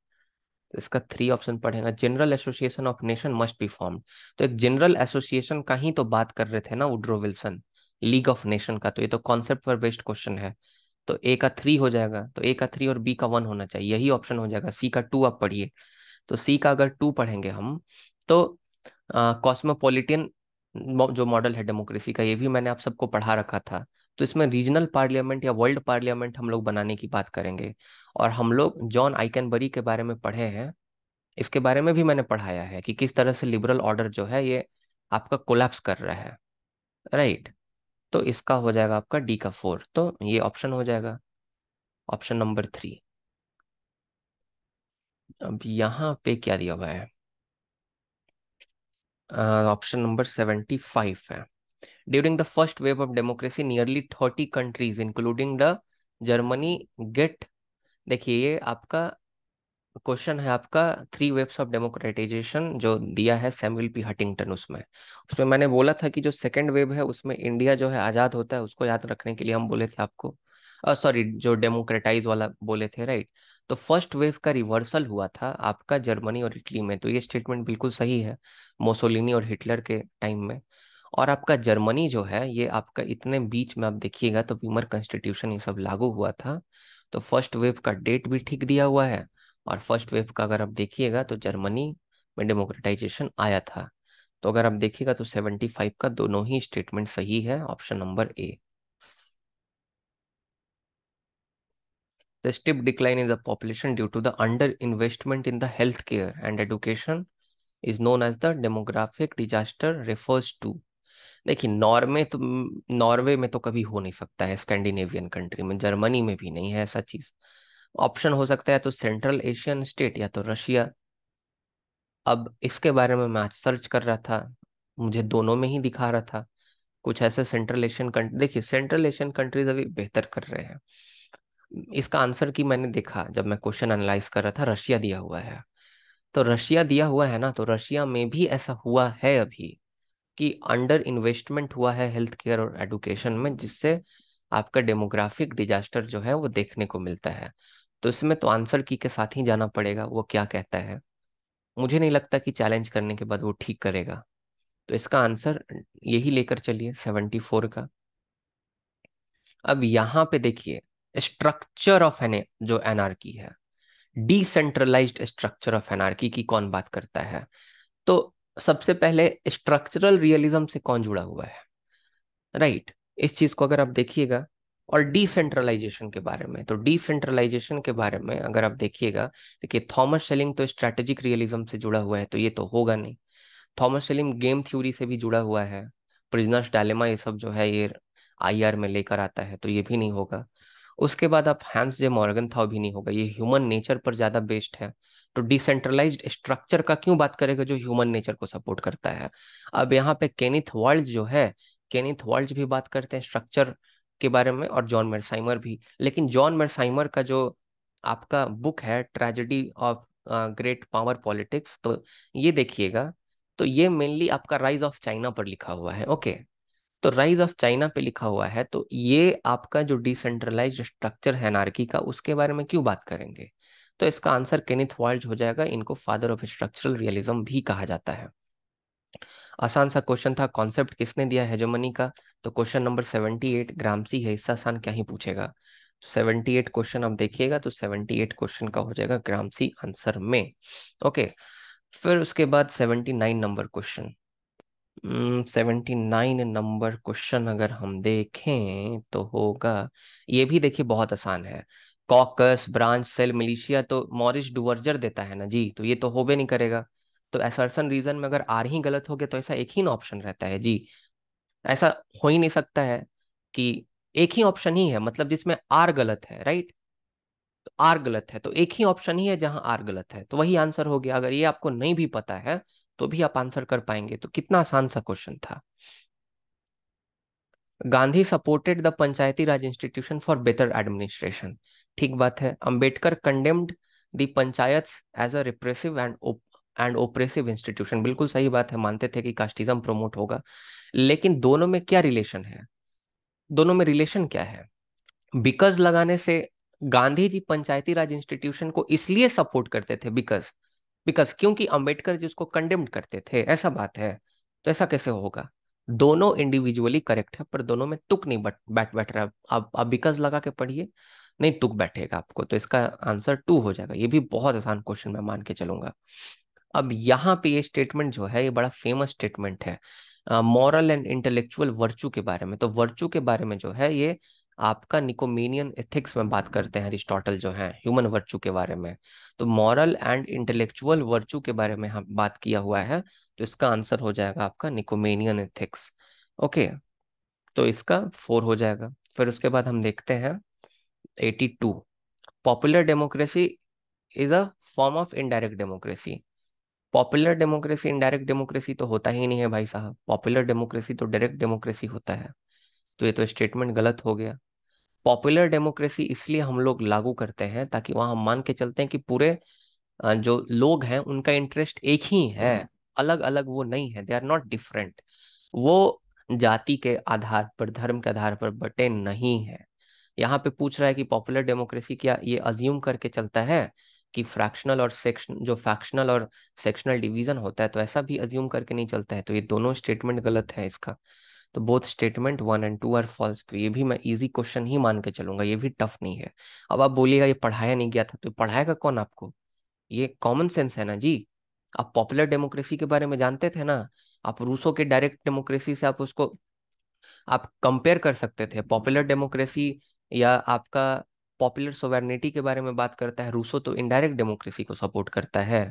तो इसका थ्री ऑप्शन पढ़ेगा general association of nation must be form तो एक जनरल एसोसिएशन का ही तो बात कर रहे थे ना Woodrow Wilson league of nation का तो ये तो कॉन्सेप्ट पर बेस्ड क्वेश्चन है तो ए का थ्री हो जाएगा तो ए का थ्री और बी का वन होना चाहिए यही ऑप्शन हो जाएगा सी का टू आप पढ़िए तो सी का अगर टू पढ़ेंगे हम तो कॉस्मोपोलिटियन जो मॉडल है डेमोक्रेसी का ये भी मैंने आप सबको पढ़ा रखा था तो इसमें रीजनल पार्लियामेंट या वर्ल्ड पार्लियामेंट हम लोग बनाने की बात करेंगे और हम लोग जॉन आइकनबरी के बारे में पढ़े हैं इसके बारे में भी मैंने पढ़ाया है कि किस तरह से लिबरल ऑर्डर जो है ये आपका कोलैप्स कर रहा है राइट तो इसका हो जाएगा आपका डी का फोर तो ये ऑप्शन हो जाएगा ऑप्शन नंबर थ्री अब यहाँ पे क्या दिया हुआ है ऑप्शन नंबर सेवेंटी फाइव है During the first wave of democracy, nearly 30 countries, including the Germany, get देखिए ये आपका क्वेश्चन है आपका थ्री वेव्स ऑफ डेमोक्रेटाइजेशन जो दिया है सैमुअल पी हटिंगटन उसमें उसमें मैंने बोला था कि जो सेकंड वेव है उसमें इंडिया जो है आज़ाद होता है उसको याद रखने के लिए हम बोले थे आपको सॉरी जो डेमोक्रेटाइज वाला बोले थे राइट तो फर्स्ट वेव का रिवर्सल हुआ था आपका जर्मनी और इटली में तो ये स्टेटमेंट बिल्कुल सही है मोसोलिनी और हिटलर के टाइम में और आपका जर्मनी जो है ये आपका इतने बीच में आप देखिएगा तो वीमर कॉन्स्टिट्यूशन ये सब लागू हुआ था तो फर्स्ट वेव का डेट भी ठीक दिया हुआ है और फर्स्ट वेव का अगर आप देखिएगा तो जर्मनी में डेमोक्रेटाइजेशन आया था तो अगर आप देखिएगा तो सेवेंटी फाइव का दोनों ही स्टेटमेंट सही है option number A steep decline decline the population due to the under investment in health care and education is known as the demographic disaster refers to देखिए नॉर्वे तो नॉर्वे में तो कभी हो नहीं सकता है स्कैंडिनेवियन कंट्री में जर्मनी में भी नहीं है ऐसा चीज ऑप्शन हो सकता है तो सेंट्रल एशियन स्टेट या तो रशिया अब इसके बारे में मैं आज सर्च कर रहा था मुझे दोनों में ही दिखा रहा था कुछ ऐसे सेंट्रल एशियन कंट्री देखिए सेंट्रल एशियन कंट्रीज अभी बेहतर कर रहे हैं इसका आंसर की मैंने देखा जब मैं क्वेश्चन एनालाइज कर रहा था रशिया दिया हुआ है तो रशिया दिया हुआ है ना तो रशिया में भी ऐसा हुआ है अभी कि अंडर इन्वेस्टमेंट हुआ है हेल्थ केयर और एडुकेशन में जिससे आपका डेमोग्राफिक डिजास्टर जो है वो देखने को मिलता है तो इसमें तो आंसर की के साथ ही जाना पड़ेगा वो क्या कहता है मुझे नहीं लगता कि चैलेंज करने के बाद वो ठीक करेगा तो इसका आंसर यही लेकर चलिए सेवेंटी फोर का अब यहाँ पे देखिए स्ट्रक्चर ऑफ एन जो एनआरकी है डिसेंट्रलाइज्ड स्ट्रक्चर ऑफ एनआरकी की कौन बात करता है तो सबसे पहले स्ट्रक्चरल रियलिज्म से कौन जुड़ा हुआ है राइट right. इस चीज को अगर आप देखिएगा और डिसेंट्रलाइजेशन के बारे में तो डिसेंट्रलाइजेशन के बारे में अगर आप देखिएगा देखिए थॉमस शेलिंग तो स्ट्रेटेजिक रियलिज्म से जुड़ा हुआ है तो ये तो होगा नहीं थॉमस शेलिंग गेम थ्योरी से भी जुड़ा हुआ है प्रिजनर्स डायलेमा ये सब जो है ये आई में लेकर आता है तो ये भी नहीं होगा उसके बाद आप हैंस जे था भी नहीं होगा ये ह्यूमन नेचर पर ज्यादा बेस्ड है तो डिसेंट्रलाइज स्ट्रक्चर का क्यों बात करेगा जो ह्यूमन नेचर को सपोर्ट करता है अब यहाँ पे केनिथ वर्ल्ड जो है केनिथ वर्ल्ड भी बात करते हैं स्ट्रक्चर के बारे में और जॉन मेरसाइमर भी लेकिन जॉन मेरसाइमर का जो आपका बुक है tragedy of great power politics तो ये देखिएगा तो ये मेनली आपका राइज ऑफ चाइना पर लिखा हुआ है ओके okay. तो राइज ऑफ चाइना पे लिखा हुआ है तो ये आपका जो डिसेंट्रलाइज स्ट्रक्चर है नार्की का उसके बारे में क्यों बात करेंगे तो इसका आंसर केनिथ वर्ल्ड हो जाएगा इनको फादर ऑफ स्ट्रक्चरल रियलिज्म भी कहा जाता है आसान सा क्वेश्चन था कॉन्सेप्ट किसने दिया हेजोमनी का तो question number seventy eight Gramsci है हिस्सा आसान क्या ही पूछेगा तो सेवेंटी एट क्वेश्चन आप देखिएगा तो सेवेंटी एट क्वेश्चन का हो जाएगा ग्रामसी आंसर में ओके फिर उसके बाद seventy nine number question seventy nine number question अगर हम देखें तो होगा ये भी देखिए बहुत आसान है कॉकस ब्रांच सेल मिलिशिया तो मॉरिश डुवर्जर देता है ना जी तो ये तो होबे नहीं करेगा तो एसर्सन रीजन में अगर आर ही गलत हो गया तो ऐसा एक ही ना ऑप्शन रहता है जी ऐसा हो ही नहीं सकता है कि एक ही ऑप्शन ही है मतलब जिसमें आर गलत है राइट तो आर गलत है तो एक ही ऑप्शन ही है जहां आर गलत है तो वही आंसर हो गया अगर ये आपको नहीं भी पता है तो भी आप आंसर कर पाएंगे तो कितना आसान सा क्वेश्चन था Gandhi supported the panchayati raj institution for better administration ठीक बात है Ambedkar condemned the panchayat as a repressive and and oppressive institution बिल्कुल सही बात है मानते थे कि कास्टिज्म प्रमोट होगा लेकिन दोनों में क्या रिलेशन है दोनों में रिलेशन क्या है बिकॉज लगाने से गांधी जी पंचायती राज इंस्टीट्यूशन को इसलिए सपोर्ट करते थे बिकॉज बिकॉज क्योंकि अंबेडकर जी उसको कंडेम्ड करते थे ऐसा बात है तो ऐसा कैसे होगा दोनों इंडिविजुअली करेक्ट है पर दोनों में तुक नहीं बट बैठ बैठ रहा आप आप बिकॉज लगा के पढ़िए नहीं तुक बैठेगा आपको तो इसका आंसर टू हो जाएगा ये भी बहुत आसान क्वेश्चन मैं मान के चलूंगा अब यहाँ पे ये स्टेटमेंट जो है ये बड़ा फेमस स्टेटमेंट है मॉरल एंड इंटेलेक्चुअल वर्चू के बारे में तो वर्चू के बारे में जो है ये आपका निकोमेनियन एथिक्स में बात करते हैं अरिस्टोटल जो है ह्यूमन वर्चू के बारे में तो मॉरल एंड इंटेलेक्चुअल वर्चू के बारे में हम बात किया हुआ है तो इसका आंसर हो जाएगा आपका निकोमेनियन एथिक्स ओके तो इसका फोर हो जाएगा फिर उसके बाद हम देखते हैं eighty two popular democracy is a form of indirect democracy popular democracy indirect democracy तो होता ही नहीं है भाई साहब पॉपुलर डेमोक्रेसी तो डायरेक्ट डेमोक्रेसी होता है तो ये तो स्टेटमेंट गलत हो गया पॉपुलर डेमोक्रेसी इसलिए हम लोग लागू करते हैं ताकि वहां हम मान के चलते हैं कि पूरे जो लोग हैं उनका इंटरेस्ट एक ही है हम्म। अलग अलग वो नहीं है दे आर नॉट डिफरेंट वो जाति के आधार पर धर्म के आधार पर बटे नहीं है यहाँ पे पूछ रहा है कि पॉपुलर डेमोक्रेसी क्या ये अज्यूम करके चलता है कि फ्रैक्शनल और सेक्शन जो फ्रैक्शनल और सेक्शनल डिवीजन होता है तो ऐसा भी अज्यूम करके नहीं चलता है तो ये दोनों स्टेटमेंट गलत है इसका तो both statement one and two are false तो ये भी मैं इजी क्वेश्चन ही मान के चलूंगा ये भी टफ नहीं है अब आप बोलिएगा ये पढ़ाया नहीं गया था तो पढ़ाएगा कौन आपको ये कॉमन सेंस है ना जी आप पॉपुलर डेमोक्रेसी के बारे में जानते थे ना आप रूसो के डायरेक्ट डेमोक्रेसी से आप उसको आप कंपेयर कर सकते थे पॉपुलर डेमोक्रेसी या आपका पॉपुलर सोवर्निटी के बारे में बात करता है रूसो तो इनडायरेक्ट डेमोक्रेसी को सपोर्ट करता है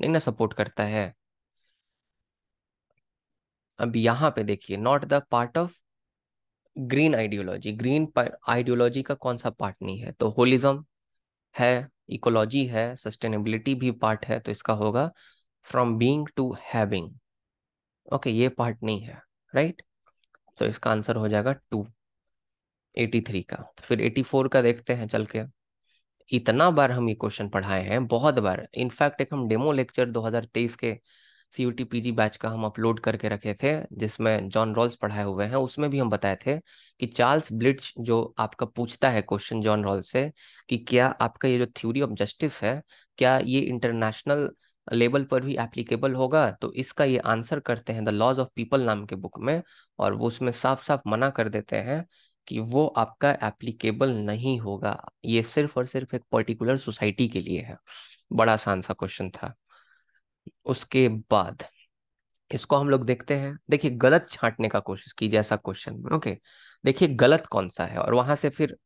नहीं ना सपोर्ट करता है अब यहाँ पे देखिए not the part of green ideology green ideology का कौन सा पार्ट नहीं है तो होलिज्म है इकोलॉजी है सस्टेनेबिलिटी भी पार्ट है तो इसका होगा from being to having okay ये पार्ट नहीं है राइट तो इसका आंसर हो जाएगा टू एटी थ्री का तो फिर एटी फोर का देखते हैं चल के इतना बार हम ये क्वेश्चन पढ़ाए हैं बहुत बार इनफैक्ट एक हम डेमो लेक्चर दो हजार तेईस के C U T P G batch का हम अपलोड करके रखे थे जिसमें जॉन रॉल्स पढ़ाए हुए हैं उसमें भी हम बताए थे कि चार्ल्स ब्लिट्स जो आपका पूछता है क्वेश्चन जॉन रॉल्स से कि क्या आपका ये जो थ्योरी ऑफ जस्टिस है क्या ये इंटरनेशनल लेवल पर भी एप्लीकेबल होगा तो इसका ये आंसर करते हैं द लॉज ऑफ पीपल नाम के बुक में और वो उसमें साफ साफ मना कर देते हैं कि वो आपका एप्लीकेबल नहीं होगा ये सिर्फ और सिर्फ एक पर्टिकुलर सोसाइटी के लिए है बड़ा आसान सा क्वेश्चन था उसके बाद इसको हम लोग देखते हैं देखिए गलत छांटने का कोशिश की जैसा क्वेश्चन में ओके देखिए गलत कौन सा है और वहां से फिर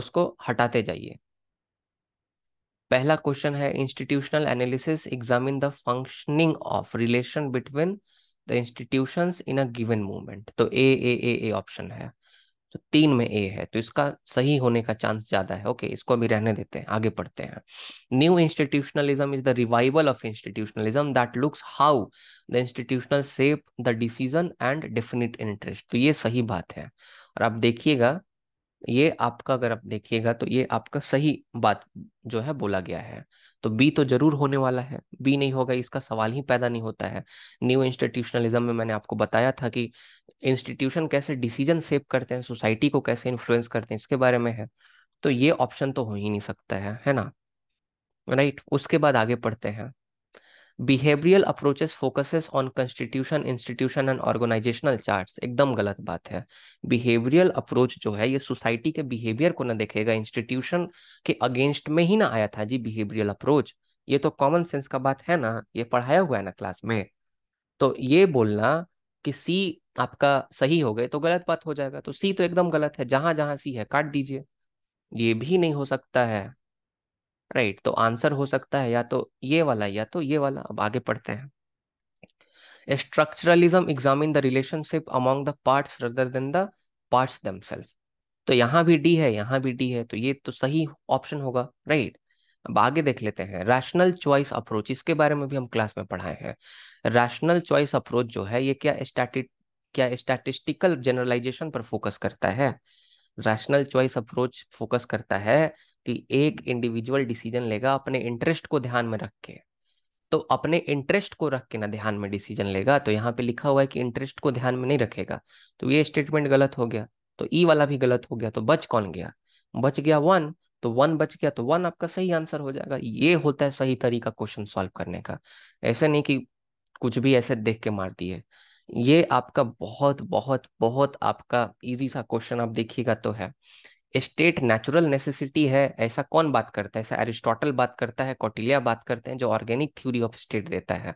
उसको हटाते जाइए पहला क्वेश्चन है institutional analysis examine the functioning of relation between the institutions in a given movement तो ए ए ए ऑप्शन है तो तीन में ए है तो इसका सही होने का चांस ज्यादा है ओके इसको अभी रहने देते हैं आगे पढ़ते हैं new institutionalism is the revival of institutionalism that looks how the institutional shape the decision and definite interest तो ये सही बात है और आप देखिएगा ये आपका अगर आप देखिएगा तो ये आपका सही बात जो है बोला गया है तो बी तो जरूर होने वाला है बी नहीं होगा इसका सवाल ही पैदा नहीं होता है न्यू इंस्टीट्यूशनलिज्म में मैंने आपको बताया था कि इंस्टीट्यूशन कैसे डिसीजन सेव करते हैं सोसाइटी को कैसे इन्फ्लुएंस करते हैं इसके बारे में है तो ये ऑप्शन तो हो ही नहीं सकता है है ना राइट उसके बाद आगे पढ़ते हैं behavioural approaches focuses on constitution institution and organisational charts एकदम गलत बात है बिहेवियरल अप्रोच जो है ये सोसाइटी के बिहेवियर को ना देखेगा इंस्टीट्यूशन के अगेंस्ट में ही ना आया था जी बिहेवियरल अप्रोच ये तो कॉमन सेंस का बात है ना ये पढ़ाया हुआ है ना क्लास में तो ये बोलना कि सी आपका सही हो गए तो गलत बात हो जाएगा तो सी तो एकदम गलत है जहां जहां सी है काट दीजिए ये भी नहीं हो सकता है राइट तो आंसर हो सकता है या तो ये वाला या तो ये वाला अब आगे पढ़ते हैं structuralism examine the relationship among the parts rather than the parts themselves तो यहाँ भी डी है यहाँ भी डी है तो ये तो सही ऑप्शन होगा राइट अब आगे देख लेते हैं रैशनल चॉइस अप्रोच इसके बारे में भी हम क्लास में पढ़ाए हैं रैशनल चॉइस अप्रोच जो है ये क्या स्टैटिक क्या स्टैटिस्टिकल जनरलाइजेशन पर फोकस करता है रैशनल चॉइस अप्रोच फोकस करता है कि एक इंडिविजुअल डिसीजन लेगा अपने इंटरेस्ट को ध्यान में रख के तो अपने इंटरेस्ट को रख के ना ध्यान में डिसीजन लेगा तो यहाँ पे लिखा हुआ है कि इंटरेस्ट को ध्यान में नहीं रखेगा तो ये स्टेटमेंट गलत हो गया तो ई e वाला भी गलत हो गया तो बच कौन गया बच गया वन तो वन बच गया तो वन आपका सही आंसर हो जाएगा ये होता है सही तरीका क्वेश्चन सॉल्व करने का ऐसे नहीं कि कुछ भी ऐसे देख के मार दिए ये आपका बहुत बहुत बहुत आपका इजी सा क्वेश्चन आप देखिएगा तो है स्टेट नेचुरल नेसेसिटी है ऐसा कौन बात करता है ऐसा एरिस्टोटल बात करता है कौटिलिया बात करते हैं जो ऑर्गेनिक थ्योरी ऑफ स्टेट देता है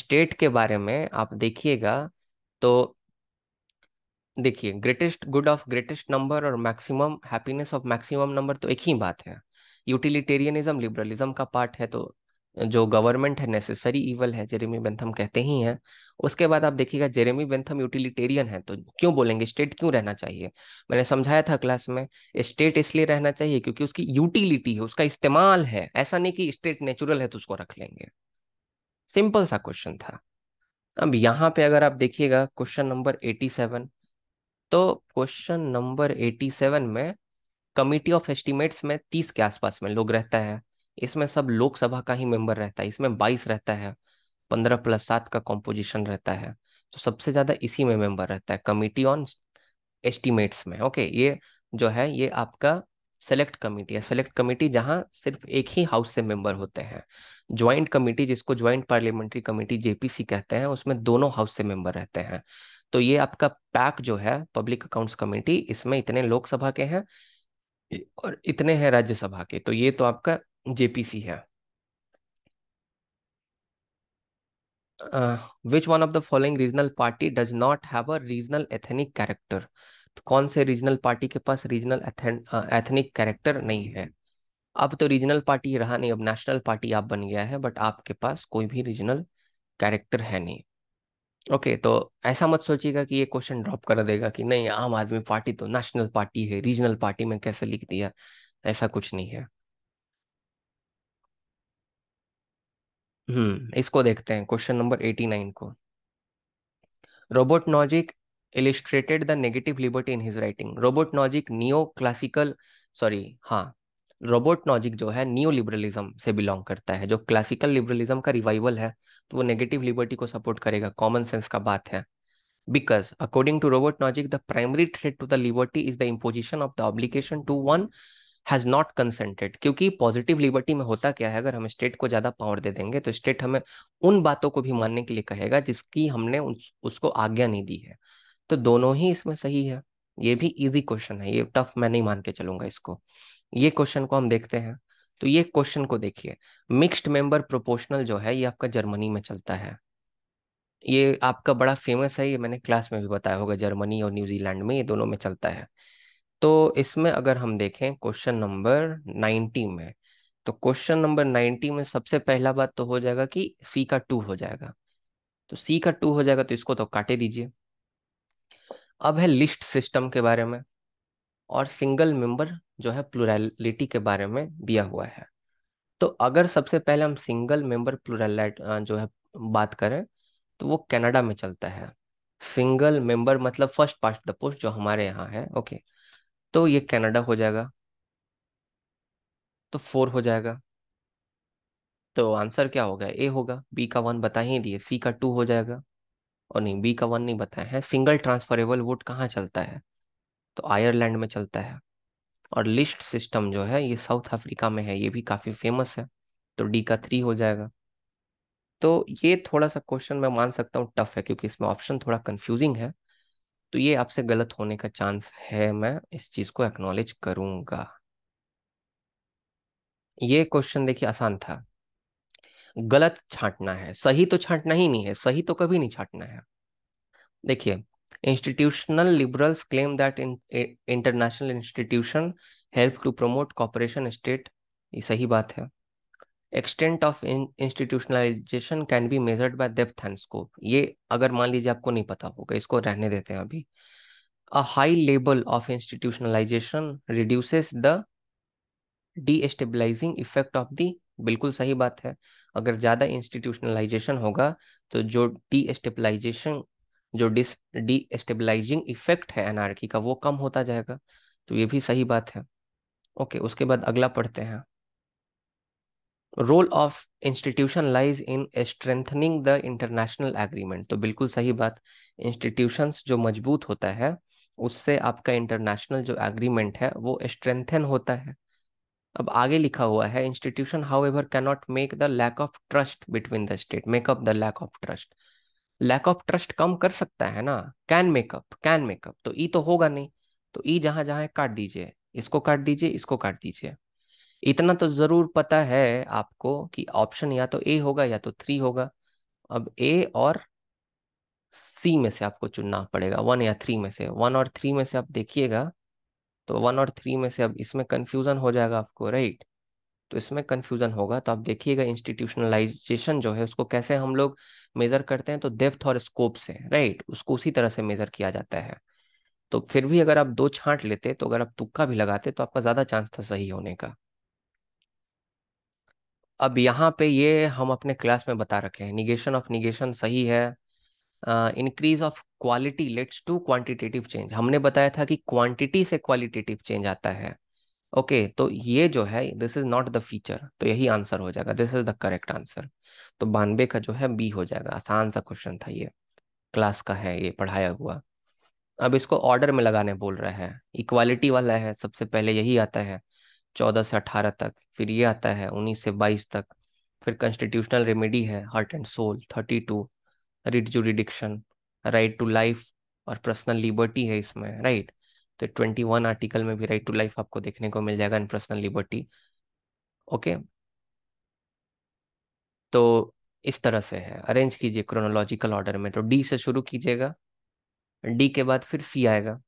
स्टेट के बारे में आप देखिएगा तो देखिए greatest good of greatest number और maximum happiness of maximum number तो एक ही बात है यूटिलिटेरियनिज्म लिबरलिज्म का पार्ट है तो जो गवर्नमेंट है नेसेसरी इवल है जेरेमी बेंथम कहते ही हैं उसके बाद आप देखिएगा जेरेमी बेंथम यूटिलिटेरियन है तो क्यों बोलेंगे स्टेट क्यों रहना चाहिए मैंने समझाया था क्लास में स्टेट इसलिए रहना चाहिए क्योंकि उसकी यूटिलिटी है उसका इस्तेमाल है ऐसा नहीं कि स्टेट नेचुरल है तो उसको रख लेंगे सिंपल सा क्वेश्चन था अब यहाँ पे अगर आप देखिएगा क्वेश्चन नंबर एटी सेवन तो क्वेश्चन नंबर एटी सेवन में कमिटी ऑफ एस्टिमेट्स में तीस के आसपास में लोग रहता है इसमें सब लोकसभा का ही मेंबर रहता है इसमें बाईस रहता है पंद्रह प्लस सात का कॉम्पोजिशन रहता है तो सबसे ज्यादा इसी में मेंबर रहता है कमिटी ऑन एस्टिमेट्स में ओके ये जो है ये आपका सेलेक्ट कमेटी है सेलेक्ट कमेटी जहाँ सिर्फ एक ही हाउस से मेंबर होते हैं ज्वाइंट कमेटी जिसको ज्वाइंट पार्लियामेंट्री कमेटी जेपीसी कहते हैं उसमें दोनों हाउस से मेंबर रहते हैं तो ये आपका पैक जो है पब्लिक अकाउंट्स कमेटी इसमें इतने लोकसभा के हैं और इतने हैं राज्यसभा के तो ये तो आपका जेपीसी है which one of the following regional party does not have regional ethnic character तो कौन से रीजनल पार्टी के पास रीजनल एथनिक कैरेक्टर नहीं है अब तो रीजनल पार्टी रहा नहीं अब नेशनल पार्टी आप बन गया है बट आपके पास कोई भी रीजनल कैरेक्टर है नहीं ओके okay, तो ऐसा मत सोचिएगा कि ये क्वेश्चन ड्रॉप कर देगा कि नहीं आम आदमी पार्टी तो नेशनल पार्टी है रीजनल पार्टी में कैसे लिख दिया ऐसा कुछ नहीं है हम्म इसको देखते हैं क्वेश्चन नंबर एटी नाइन को Robert Nozick illustrated the negative liberty in his writing Robert Nozick neo classical sorry हाँ रोबोट नॉजिक जो है नियो लिबरलिज्म से बिलोंग करता है जो क्लासिकल लिबरलिज्म का रिवाइवल है तो वो नेगेटिव लिबर्टी को सपोर्ट करेगा कॉमन सेंस का बात है because according to Robert Nozick the primary threat to the liberty is the imposition of the obligation to one has not consented क्योंकि पॉजिटिव लिबर्टी में होता क्या है अगर हम स्टेट को ज़्यादा पावर दे देंगे तो स्टेट हमें उन बातों को भी मानने के लिए कहेगा जिसकी हमने उस, उसको आज्ञा नहीं दी है तो दोनों ही इसमें सही है ये भी इजी क्वेश्चन है ये टफ मैं नहीं मान के चलूंगा इसको ये क्वेश्चन को हम देखते हैं तो ये क्वेश्चन को देखिए मिक्स्ड मेंबर प्रोपोर्शनल जो है ये आपका जर्मनी में चलता है ये आपका बड़ा फेमस है ये मैंने क्लास में भी बताया होगा जर्मनी और न्यूजीलैंड में ये दोनों में चलता है तो इसमें अगर हम देखें क्वेश्चन नंबर नाइनटी में तो क्वेश्चन नंबर नाइनटी में सबसे पहला बात तो हो जाएगा कि सी का टू हो जाएगा तो सी का टू हो जाएगा तो इसको तो काटे दीजिए अब है लिस्ट सिस्टम के बारे में और सिंगल मेंबर जो है प्लुरलिटी के बारे में दिया हुआ है तो अगर सबसे पहले हम सिंगल मेंबर प्लुरलाइट जो है बात करें तो वो कनाडा में चलता है सिंगल मेंबर मतलब फर्स्ट पास्ट द पोस्ट जो हमारे यहाँ है ओके okay. तो ये कनाडा हो जाएगा तो फोर हो जाएगा तो आंसर क्या होगा ए होगा बी का वन बता ही दिए सी का टू हो जाएगा और नहीं बी का वन नहीं बताया है सिंगल ट्रांसफरेबल वोट कहाँ चलता है तो आयरलैंड में चलता है और लिस्ट सिस्टम जो है ये साउथ अफ्रीका में है ये भी काफ़ी फेमस है तो डी का थ्री हो जाएगा तो ये थोड़ा सा क्वेश्चन मैं मान सकता हूँ टफ है क्योंकि इसमें ऑप्शन थोड़ा कन्फ्यूजिंग है तो ये आपसे गलत होने का चांस है मैं इस चीज को एक्नोलेज करूंगा ये क्वेश्चन देखिए आसान था गलत छांटना है सही तो छांटना ही नहीं है सही तो कभी नहीं छांटना है देखिए institutional liberals claim that international institution help to promote cooperation state ये सही बात है extent of institutionalisation can be measured by depth and scope ये अगर मान लीजिए आपको नहीं पता होगा इसको रहने देते हैं अभी a high level of institutionalisation reduces the destabilising effect of the बिल्कुल सही बात है अगर ज़्यादा इंस्टीट्यूशनलाइजेशन होगा तो जो डी एस्टेबलाइजेशन जो डिस एस्टेबलाइजिंग इफेक्ट है एनआरकी का वो कम होता जाएगा तो ये भी सही बात है ओके उसके बाद अगला पढ़ते हैं role of institution lies in strengthening the international agreement तो बिल्कुल सही बात इंस्टीट्यूशन जो मजबूत होता है उससे आपका इंटरनेशनल जो एग्रीमेंट है वो स्ट्रेंथन होता है अब आगे लिखा हुआ है institution however cannot make the lack of trust between the state make up the lack of trust lack of trust कम कर सकता है ना कैन मेकअप कैन मेकअप तो ई e तो होगा नहीं तो ई e जहां जहां काट दीजिए इसको काट दीजिए इसको काट दीजिए इतना तो जरूर पता है आपको कि ऑप्शन या तो ए होगा या तो थ्री होगा अब ए और सी में से आपको चुनना पड़ेगा वन या थ्री में से वन और थ्री में से आप देखिएगा तो वन और थ्री में से अब इसमें कन्फ्यूज़न हो जाएगा आपको राइट तो इसमें कन्फ्यूज़न होगा तो आप देखिएगा इंस्टीट्यूशनलाइजेशन जो है उसको कैसे हम लोग मेज़र करते हैं तो डेप्थ और स्कोप से राइट उसको उसी तरह से मेज़र किया जाता है तो फिर भी अगर आप दो छांट लेते तो अगर आप तुक्का भी लगाते तो आपका ज़्यादा चांस था सही होने का अब यहाँ पे ये हम अपने क्लास में बता रखे हैं निगेशन ऑफ निगेशन सही है increase of quality leads to quantitative change हमने बताया था कि क्वांटिटी से क्वालिटेटिव चेंज आता है ओके okay, तो ये जो है this is not the feature तो यही आंसर हो जाएगा this is the correct answer तो बानवे का जो है बी हो जाएगा आसान सा क्वेश्चन था ये क्लास का है ये पढ़ाया हुआ अब इसको ऑर्डर में लगाने बोल रहा है इक्वालिटी वाला है सबसे पहले यही आता है चौदह से अठारह तक फिर ये आता है उन्नीस से बाईस तक फिर कॉन्स्टिट्यूशनल रेमेडी है heart and soul thirty two writ jurisdiction right to life और पर्सनल लिबर्टी है इसमें राइट तो ट्वेंटी वन आर्टिकल में भी राइट टू लाइफ आपको देखने को मिल जाएगा इन पर्सनल लिबर्टी ओके तो इस तरह से है अरेंज कीजिए क्रोनोलॉजिकल ऑर्डर में तो डी से शुरू कीजिएगा डी के बाद फिर सी आएगा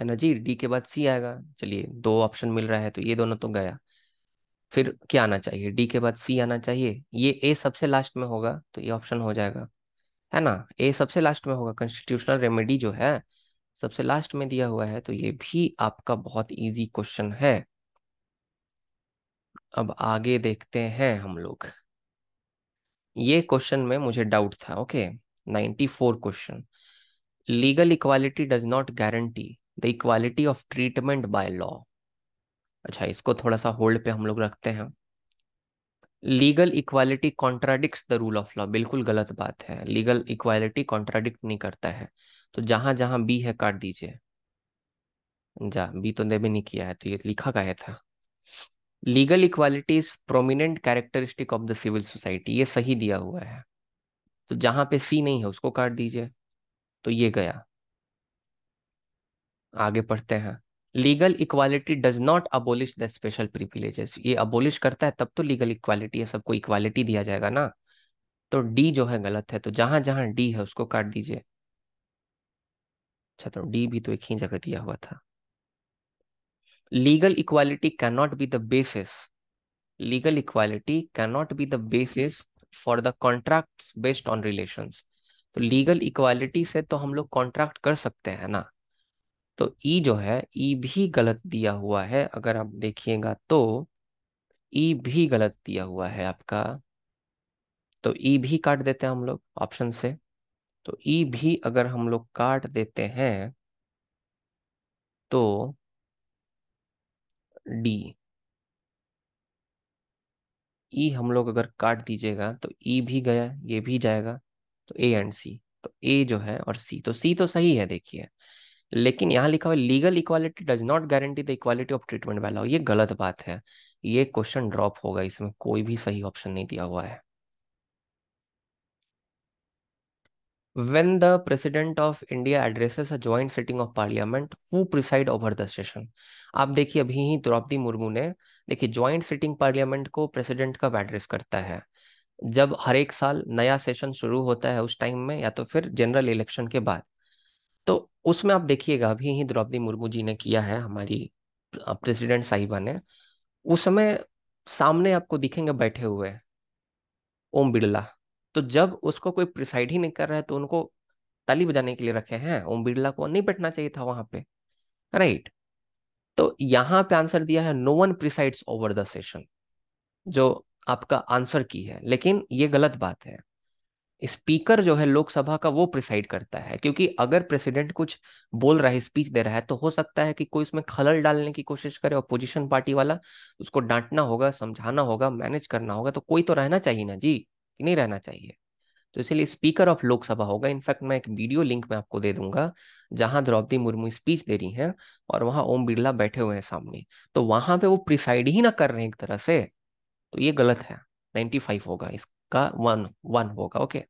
एनर्जी डी के बाद सी आएगा चलिए दो ऑप्शन मिल रहा है तो ये दोनों तो गया फिर क्या आना चाहिए डी के बाद सी आना चाहिए ये ए सबसे लास्ट में होगा तो ये ऑप्शन हो जाएगा है ना ए सबसे लास्ट में होगा कॉन्स्टिट्यूशनल रेमेडी जो है सबसे लास्ट में दिया हुआ है तो ये भी आपका बहुत इजी क्वेश्चन है अब आगे देखते हैं हम लोग ये क्वेश्चन में मुझे डाउट था okay ninety four question legal equality does not guarantee the equality of treatment by law अच्छा इसको थोड़ा सा होल्ड पे हम लोग रखते हैं legal equality contradict the rule of law बिल्कुल गलत बात है लीगल इक्वालिटी कॉन्ट्राडिक्ट नहीं करता है तो जहां जहां बी है काट दीजिए जा बी तो ने भी नहीं किया है तो ये लिखा गया था legal equality is prominent characteristic of the civil society ये सही दिया हुआ है तो जहां पे सी नहीं है उसको काट दीजिए तो ये गया आगे पढ़ते हैं legal equality does not abolish the special privileges ये अबोलिश करता है तब तो लीगल इक्वालिटी है सबको इक्वालिटी दिया जाएगा ना तो डी जो है गलत है तो जहां जहां डी है उसको काट दीजिए अच्छा तो डी भी तो एक ही जगह दिया हुआ था legal equality can not be the basis legal equality can not be the basis for the contracts based on relation तो लीगल इक्वालिटी से तो हम लोग कॉन्ट्रैक्ट कर सकते हैं ना तो ई जो है ई भी गलत दिया हुआ है अगर आप देखिएगा तो ई भी गलत दिया हुआ है आपका तो ई भी काट देते हैं हम लोग ऑप्शन से तो ई भी अगर हम लोग काट देते हैं तो डी ई हम लोग अगर काट दीजिएगा तो ई भी गया ये भी जाएगा तो ए एंड सी तो ए जो है और सी तो सी तो सही है देखिए लेकिन यहाँ लिखा हुआ legal equality does not guarantee the equality of treatment वाला ये गलत बात है ये क्वेश्चन ड्रॉप होगा इसमें कोई भी सही ऑप्शन नहीं दिया हुआ है when the president of india addresses a joint sitting of parliament who preside over the session आप देखिए अभी ही द्रौपदी मुर्मू ने देखिए ज्वाइंट सिटिंग पार्लियामेंट को प्रेसिडेंट कब एड्रेस करता है जब हर एक साल नया सेशन शुरू होता है उस टाइम में या तो फिर जनरल इलेक्शन के बाद तो उसमें आप देखिएगा अभी ही द्रौपदी मुर्मू जी ने किया है हमारी प्रेसिडेंट साहिबा ने उस समय सामने आपको दिखेंगे बैठे हुए ओम बिड़ला तो जब उसको कोई प्रिसाइड ही नहीं कर रहा है तो उनको ताली बजाने के लिए रखे हैं ओम बिड़ला को नहीं बैठना चाहिए था वहां पे राइट तो यहाँ पे आंसर दिया है no one presides over the session जो आपका आंसर की है लेकिन ये गलत बात है स्पीकर जो है लोकसभा का वो प्रिसाइड करता है क्योंकि अगर प्रेसिडेंट कुछ बोल रहा है स्पीच दे रहा है तो हो सकता है कि कोई उसमें खलल डालने की कोशिश करे अपोजिशन पार्टी वाला उसको डांटना होगा समझाना होगा मैनेज करना होगा तो कोई तो रहना चाहिए ना जी कि नहीं रहना चाहिए तो इसलिए स्पीकर ऑफ लोकसभा होगा इनफैक्ट मैं एक वीडियो लिंक में आपको दे दूंगा जहां द्रौपदी मुर्मू स्पीच दे रही हैं और वहां ओम बिरला बैठे हुए हैं सामने तो वहां पे वो प्रिसाइड ही ना कर रहे हैं एक तरह से तो ये गलत है 95 होगा इस का वन वन होगा ओके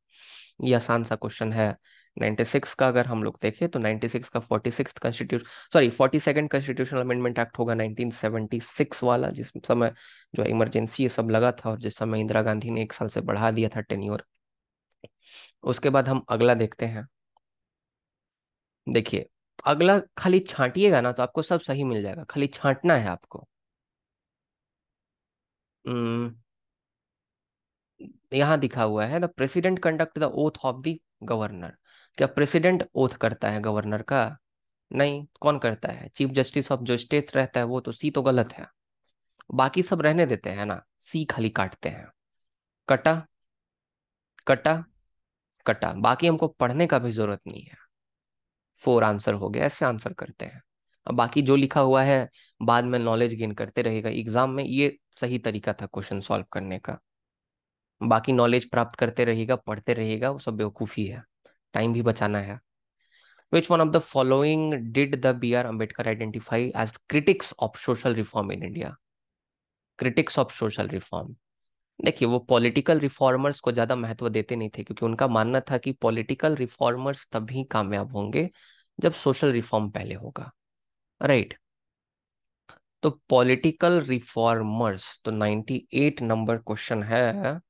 ये आसान सा क्वेश्चन है 96 का अगर हम लोग देखें तो 96 का 46 constitution sorry 42nd constitutional amendment act होगा 1976 वाला जिस समय जो इमरजेंसी ये सब लगा था और जिस समय इंदिरा गांधी ने एक साल से बढ़ा दिया था टेन्योर उसके बाद हम अगला देखते हैं देखिए अगला खाली छांटिएगा ना तो आपको सब सही मिल जाएगा खाली छांटना है आपको hmm, यहाँ दिखा हुआ है the president conduct the oath of the governor क्या प्रेसिडेंट ओथ करता है गवर्नर का नहीं कौन करता है चीफ जस्टिस ऑफ जो स्टेट रहता है वो तो सी तो गलत है बाकी सब रहने देते हैं ना सी खाली काटते हैं कटा कटा कटा बाकी हमको पढ़ने का भी जरूरत नहीं है फोर आंसर हो गया ऐसे आंसर करते हैं अब बाकी जो लिखा हुआ है बाद में नॉलेज गेन करते रहेगा एग्जाम में ये सही तरीका था क्वेश्चन सॉल्व करने का बाकी नॉलेज प्राप्त करते रहेगा पढ़ते रहेगा वो सब बेवकूफ़ी है टाइम भी बचाना है one of the following did the B R Ambedkar identify as critics of social reform in India critics of social reform देखिए वो पॉलिटिकल रिफॉर्मर्स को ज्यादा महत्व देते नहीं थे क्योंकि उनका मानना था कि पॉलिटिकल रिफॉर्मर्स तभी कामयाब होंगे जब सोशल रिफॉर्म पहले होगा राइट right. तो पॉलिटिकल रिफॉर्मर्स तो 98 नंबर क्वेश्चन है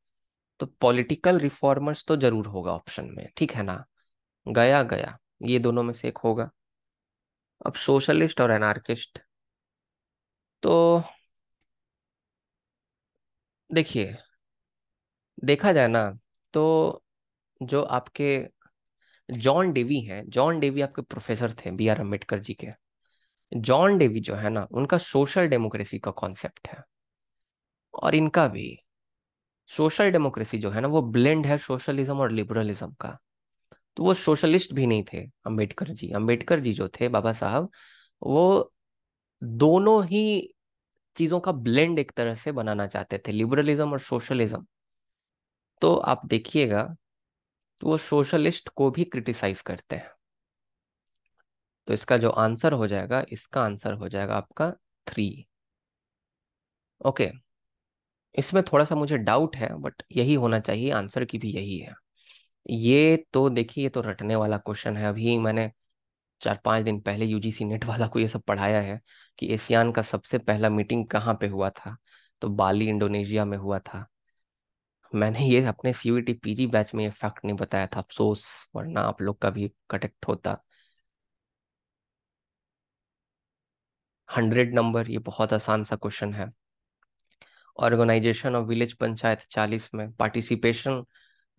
तो पॉलिटिकल रिफॉर्मर्स तो जरूर होगा ऑप्शन में ठीक है ना गया गया ये दोनों में से एक होगा अब सोशलिस्ट और एनार्किस्ट तो देखिए देखा जाए ना तो जो आपके जॉन डेवी हैं जॉन डेवी आपके प्रोफेसर थे बी आर अम्बेडकर जी के जॉन डेवी जो है ना उनका सोशल डेमोक्रेसी का कॉन्सेप्ट है और इनका भी सोशल डेमोक्रेसी जो है ना वो ब्लेंड है सोशलिज्म और लिबरलिज्म का तो वो सोशलिस्ट भी नहीं थे अम्बेडकर जी अम्बेडकर जी जो थे बाबा साहब वो दोनों ही चीजों का ब्लेंड एक तरह से बनाना चाहते थे लिबरलिज्म और सोशलिज्म तो आप देखिएगा तो वो सोशलिस्ट को भी क्रिटिसाइज करते हैं तो इसका जो आंसर हो जाएगा इसका आंसर हो जाएगा आपका थ्री ओके okay. इसमें थोड़ा सा मुझे डाउट है बट यही होना चाहिए आंसर की भी यही है ये तो देखिए ये तो रटने वाला क्वेश्चन है अभी मैंने चार पांच दिन पहले यूजीसी नेट वाला को ये सब पढ़ाया है कि एशियान का सबसे पहला मीटिंग कहाँ पे हुआ था तो बाली इंडोनेशिया में हुआ था मैंने ये अपने सी पीजी टी बैच में ये फैक्ट नहीं बताया था अफसोस वरना आप लोग का भी कटेक्ट होता हंड्रेड नंबर ये बहुत आसान सा क्वेश्चन है ऑर्गेनाइजेशन ऑफ विलेज पंचायत चालीस में पार्टिसिपेशन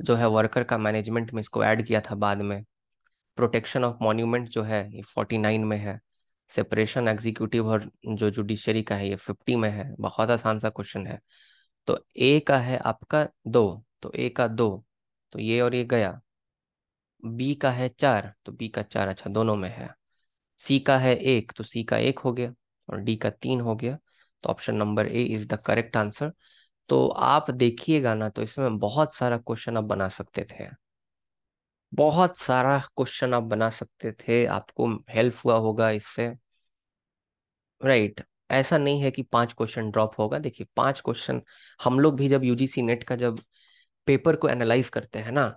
जो है वर्कर का मैनेजमेंट में इसको ऐड किया था बाद में प्रोटेक्शन ऑफ मॉन्यूमेंट जो है ये फोर्टी नाइन में है सेपरेशन एग्जीक्यूटिव और जो जुडिशरी का है ये फिफ्टी में है बहुत आसान सा क्वेश्चन है तो ए का है आपका दो तो ए का दो तो ये और ये गया बी का है चार तो बी का चार अच्छा दोनों में है सी का है एक तो सी का एक हो गया और डी का तीन हो गया option number A is the correct answer तो आप देखिएगा ना तो इसमें बहुत सारा क्वेश्चन आप बना सकते थे बहुत सारा क्वेश्चन आप बना सकते थे आपको हेल्प हुआ होगा इससे राइट right. ऐसा नहीं है कि पांच क्वेश्चन ड्रॉप होगा देखिए पांच क्वेश्चन हम लोग भी जब यूजीसी नेट का जब पेपर को एनालाइज करते हैं ना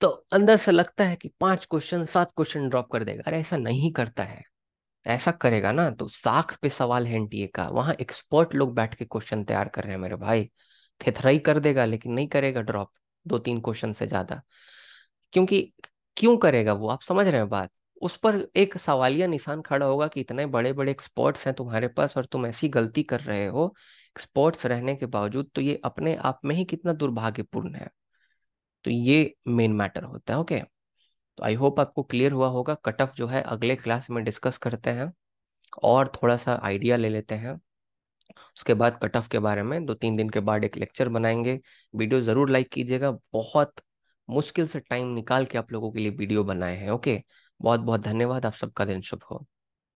तो अंदर से लगता है कि पांच क्वेश्चन सात क्वेश्चन ड्रॉप कर देगा अरे ऐसा नहीं करता है ऐसा करेगा ना तो साख पे सवाल है एनटीए का वहां एक्सपर्ट लोग बैठ के क्वेश्चन तैयार कर रहे हैं मेरे भाई थेथराई कर देगा लेकिन नहीं करेगा ड्रॉप दो तीन क्वेश्चन से ज्यादा क्योंकि क्यों करेगा वो आप समझ रहे हैं बात उस पर एक सवालिया निशान खड़ा होगा कि इतने बड़े बड़े एक्सपर्ट्स हैं तुम्हारे पास और तुम ऐसी गलती कर रहे हो एक्सपर्ट्स रहने के बावजूद तो ये अपने आप में ही कितना दुर्भाग्यपूर्ण है तो ये मेन मैटर होता है ओके okay? तो आई होप आपको क्लियर हुआ होगा कट ऑफ जो है अगले क्लास में डिस्कस करते हैं और थोड़ा सा आइडिया ले लेते हैं उसके बाद कट ऑफ के बारे में दो तीन दिन के बाद एक लेक्चर बनाएंगे वीडियो ज़रूर लाइक कीजिएगा बहुत मुश्किल से टाइम निकाल के आप लोगों के लिए वीडियो बनाए हैं ओके बहुत बहुत धन्यवाद आप सबका दिन शुभ हो